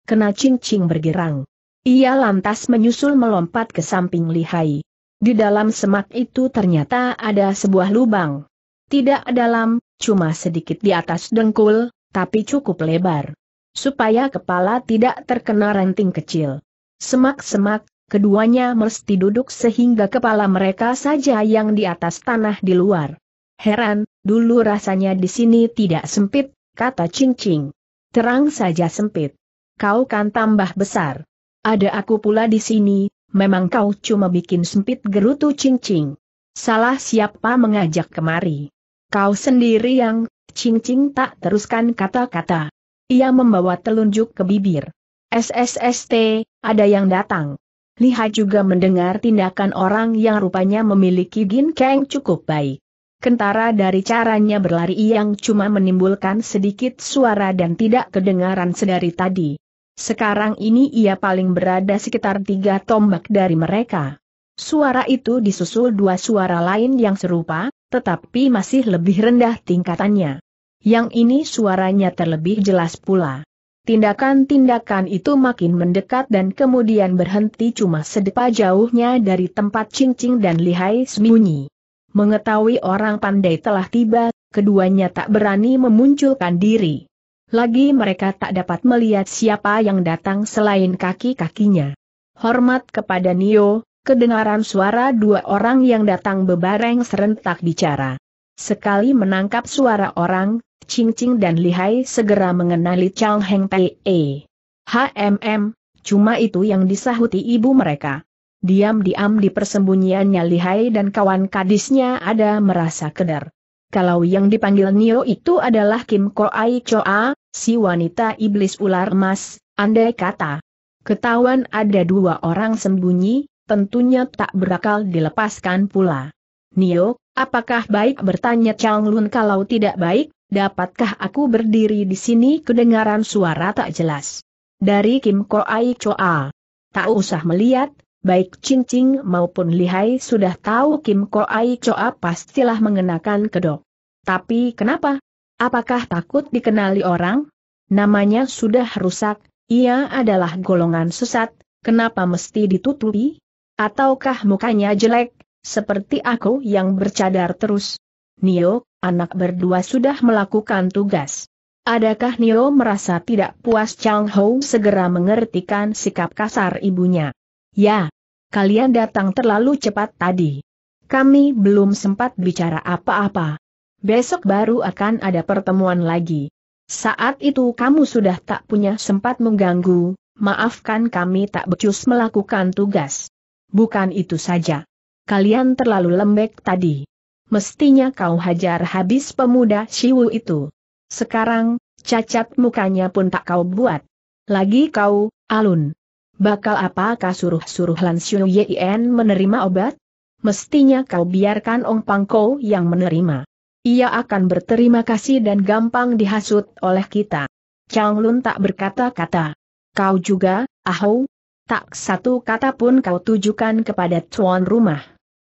Kena cincing bergerang. Ia lantas menyusul melompat ke samping Lihai. Di dalam semak itu ternyata ada sebuah lubang. Tidak dalam, cuma sedikit di atas dengkul, tapi cukup lebar. Supaya kepala tidak terkena ranting kecil. Semak-semak, keduanya mesti duduk sehingga kepala mereka saja yang di atas tanah di luar. Heran, dulu rasanya di sini tidak sempit, kata cincing. Terang saja sempit. Kau kan tambah besar. Ada aku pula di sini, memang kau cuma bikin sempit gerutu cincing. Salah siapa mengajak kemari. Kau sendiri yang, cincing tak teruskan kata-kata. Ia membawa telunjuk ke bibir. SSST, ada yang datang. Lihat juga mendengar tindakan orang yang rupanya memiliki ginkeng cukup baik. Kentara dari caranya berlari yang cuma menimbulkan sedikit suara dan tidak kedengaran sedari tadi. Sekarang ini ia paling berada sekitar tiga tombak dari mereka. Suara itu disusul dua suara lain yang serupa, tetapi masih lebih rendah tingkatannya. Yang ini suaranya terlebih jelas pula. Tindakan-tindakan itu makin mendekat dan kemudian berhenti cuma sedepa jauhnya dari tempat cincing dan lihai sembunyi. Mengetahui orang pandai telah tiba, keduanya tak berani memunculkan diri. Lagi mereka tak dapat melihat siapa yang datang selain kaki-kakinya. Hormat kepada Nio, kedengaran suara dua orang yang datang bebareng serentak bicara. Sekali menangkap suara orang, Ching Ching dan Lihai segera mengenali Chang Heng Pei. HMM, cuma itu yang disahuti ibu mereka. Diam-diam di persembunyiannya Lihai dan kawan kadisnya ada merasa keder. Kalau yang dipanggil Nio itu adalah Kim Ko Ai Choa, si wanita iblis ular emas, andai kata. Ketahuan ada dua orang sembunyi, tentunya tak berakal dilepaskan pula. Nio, apakah baik bertanya Chang Lun kalau tidak baik, dapatkah aku berdiri di sini kedengaran suara tak jelas. Dari Kim Ko Ai Choa. Tak usah melihat, baik cincing maupun lihai sudah tahu Kim Ko Ai Choa pastilah mengenakan kedok. Tapi kenapa? Apakah takut dikenali orang? Namanya sudah rusak, ia adalah golongan sesat, kenapa mesti ditutupi? Ataukah mukanya jelek, seperti aku yang bercadar terus? Nio, anak berdua sudah melakukan tugas. Adakah Nio merasa tidak puas Chang Hou segera mengertikan sikap kasar ibunya? Ya, kalian datang terlalu cepat tadi. Kami belum sempat bicara apa-apa. Besok baru akan ada pertemuan lagi. Saat itu kamu sudah tak punya sempat mengganggu, maafkan kami tak becus melakukan tugas. Bukan itu saja. Kalian terlalu lembek tadi. Mestinya kau hajar habis pemuda Siwu itu. Sekarang, cacat mukanya pun tak kau buat. Lagi kau, alun. Bakal apakah suruh-suruh Lansiu Yen Yien menerima obat? Mestinya kau biarkan Ong Pangko yang menerima. Ia akan berterima kasih dan gampang dihasut oleh kita. Chang Lun tak berkata-kata. Kau juga, Ahou, tak satu kata pun kau tujukan kepada tuan rumah.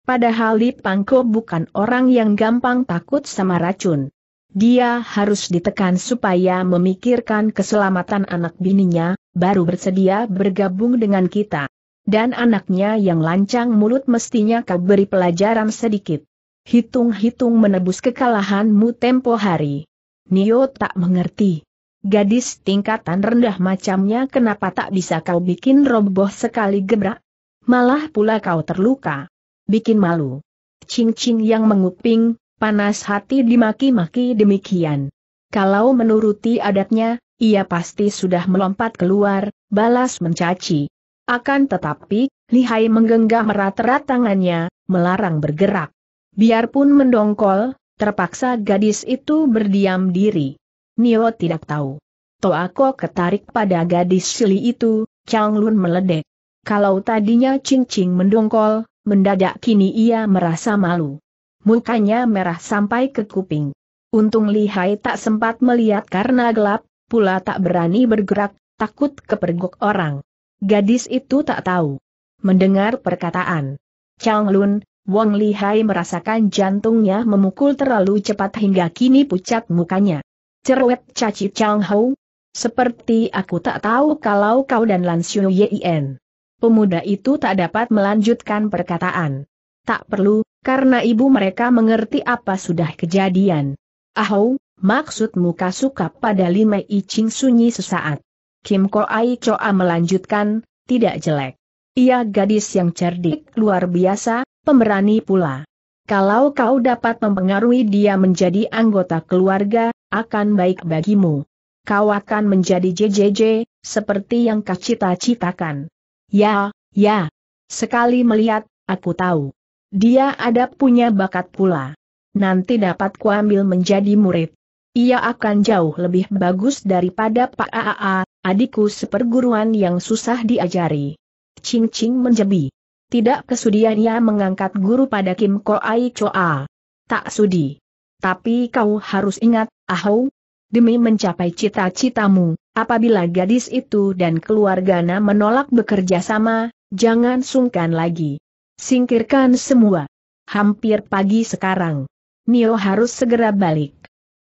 Padahal Li Pangko bukan orang yang gampang takut sama racun. Dia harus ditekan supaya memikirkan keselamatan anak bininya, baru bersedia bergabung dengan kita. Dan anaknya yang lancang mulut mestinya kau beri pelajaran sedikit. Hitung-hitung menebus kekalahanmu tempo hari. Nio tak mengerti. Gadis tingkatan rendah macamnya kenapa tak bisa kau bikin roboh sekali gebrak? Malah pula kau terluka. Bikin malu. Cing-cing yang menguping, panas hati dimaki-maki demikian. Kalau menuruti adatnya, ia pasti sudah melompat keluar, balas mencaci. Akan tetapi, Lihai menggenggam rata rat tangannya, melarang bergerak. Biarpun mendongkol, terpaksa gadis itu berdiam diri. Nio tidak tahu. Toako ketarik pada gadis sili itu, Chang Lun meledek. Kalau tadinya Ching Ching mendongkol, mendadak kini ia merasa malu. Mukanya merah sampai ke kuping. Untung Li Hai tak sempat melihat karena gelap, pula tak berani bergerak, takut kepergok orang. Gadis itu tak tahu. Mendengar perkataan Chang Lun, Wong Hai merasakan jantungnya memukul terlalu cepat hingga kini pucat mukanya. Cerwet Caci Chang Hou. Seperti aku tak tahu kalau kau dan Lan Xiu Yien. Pemuda itu tak dapat melanjutkan perkataan. Tak perlu, karena ibu mereka mengerti apa sudah kejadian. Ahou, maksudmu kasuka pada lima Ching sunyi sesaat. Kim Ai Choa melanjutkan, tidak jelek. Ia gadis yang cerdik luar biasa, pemberani pula. Kalau kau dapat mempengaruhi dia menjadi anggota keluarga, akan baik bagimu. Kau akan menjadi JJJ, seperti yang kau cita-citakan. Ya, ya. Sekali melihat, aku tahu. Dia ada punya bakat pula. Nanti dapat kuambil menjadi murid. Ia akan jauh lebih bagus daripada Pak AAA, adikku seperguruan yang susah diajari. Ching Ching menjebi. Tidak kesudian ia mengangkat guru pada Kim Ko Koai Choa. Tak sudi. Tapi kau harus ingat, Ahou, demi mencapai cita-citamu, apabila gadis itu dan keluargana menolak bekerja sama, jangan sungkan lagi. Singkirkan semua. Hampir pagi sekarang. Nio harus segera balik.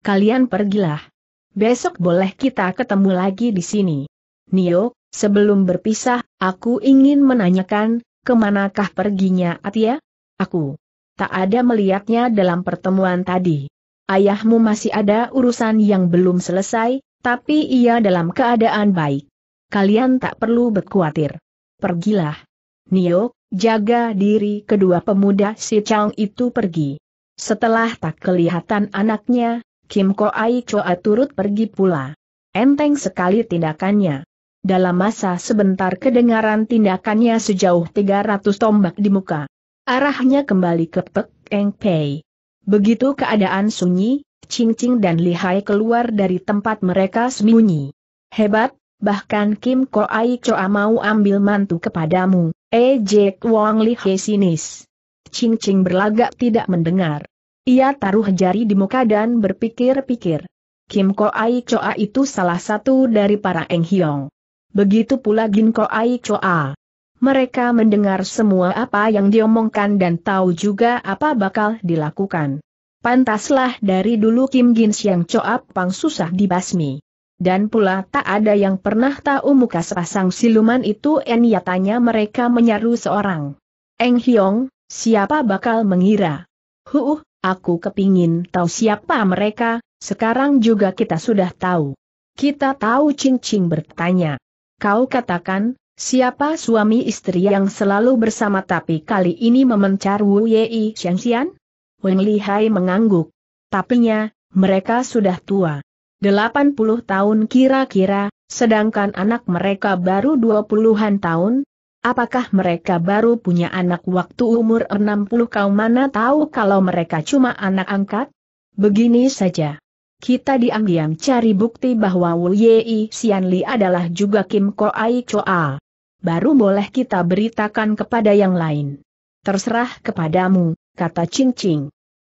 Kalian pergilah. Besok boleh kita ketemu lagi di sini. Nio, sebelum berpisah, aku ingin menanyakan, kemanakah perginya Atia? Aku tak ada melihatnya dalam pertemuan tadi. Ayahmu masih ada urusan yang belum selesai, tapi ia dalam keadaan baik. Kalian tak perlu berkhawatir. Pergilah. Nio, jaga diri kedua pemuda si Chang itu pergi. Setelah tak kelihatan anaknya, Kim Ko Ai Choa turut pergi pula. Enteng sekali tindakannya. Dalam masa sebentar kedengaran tindakannya sejauh 300 tombak di muka. Arahnya kembali ke Pek Eng Pei. Begitu keadaan sunyi, Ching Ching dan Lihai keluar dari tempat mereka sembunyi. Hebat, bahkan Kim Ko Ai Choa mau ambil mantu kepadamu, ejek Jack Li Lihai sinis. Ching Ching berlagak tidak mendengar. Ia taruh jari di muka dan berpikir-pikir. Kim Ko Ai Choa itu salah satu dari para Eng Hiong. Begitu pula Gin Ko Ai Choa. Mereka mendengar semua apa yang diomongkan dan tahu juga apa bakal dilakukan. Pantaslah dari dulu Kim Gin Siang Coap Pang susah dibasmi. Dan pula tak ada yang pernah tahu muka sepasang siluman itu enyatanya mereka menyaru seorang. Eng Hyong, siapa bakal mengira? Huh, aku kepingin tahu siapa mereka, sekarang juga kita sudah tahu. Kita tahu Ching Ching bertanya. Kau katakan, Siapa suami istri yang selalu bersama tapi kali ini memencar Wu Yei Wang Li Hai mengangguk. Tapinya, mereka sudah tua. 80 tahun kira-kira, sedangkan anak mereka baru 20-an tahun. Apakah mereka baru punya anak waktu umur 60 kau mana tahu kalau mereka cuma anak angkat? Begini saja. Kita diam-diam cari bukti bahwa Wu Yei Xianli adalah juga Kim Ko Cho Choa baru boleh kita beritakan kepada yang lain. Terserah kepadamu, kata Cing Cing.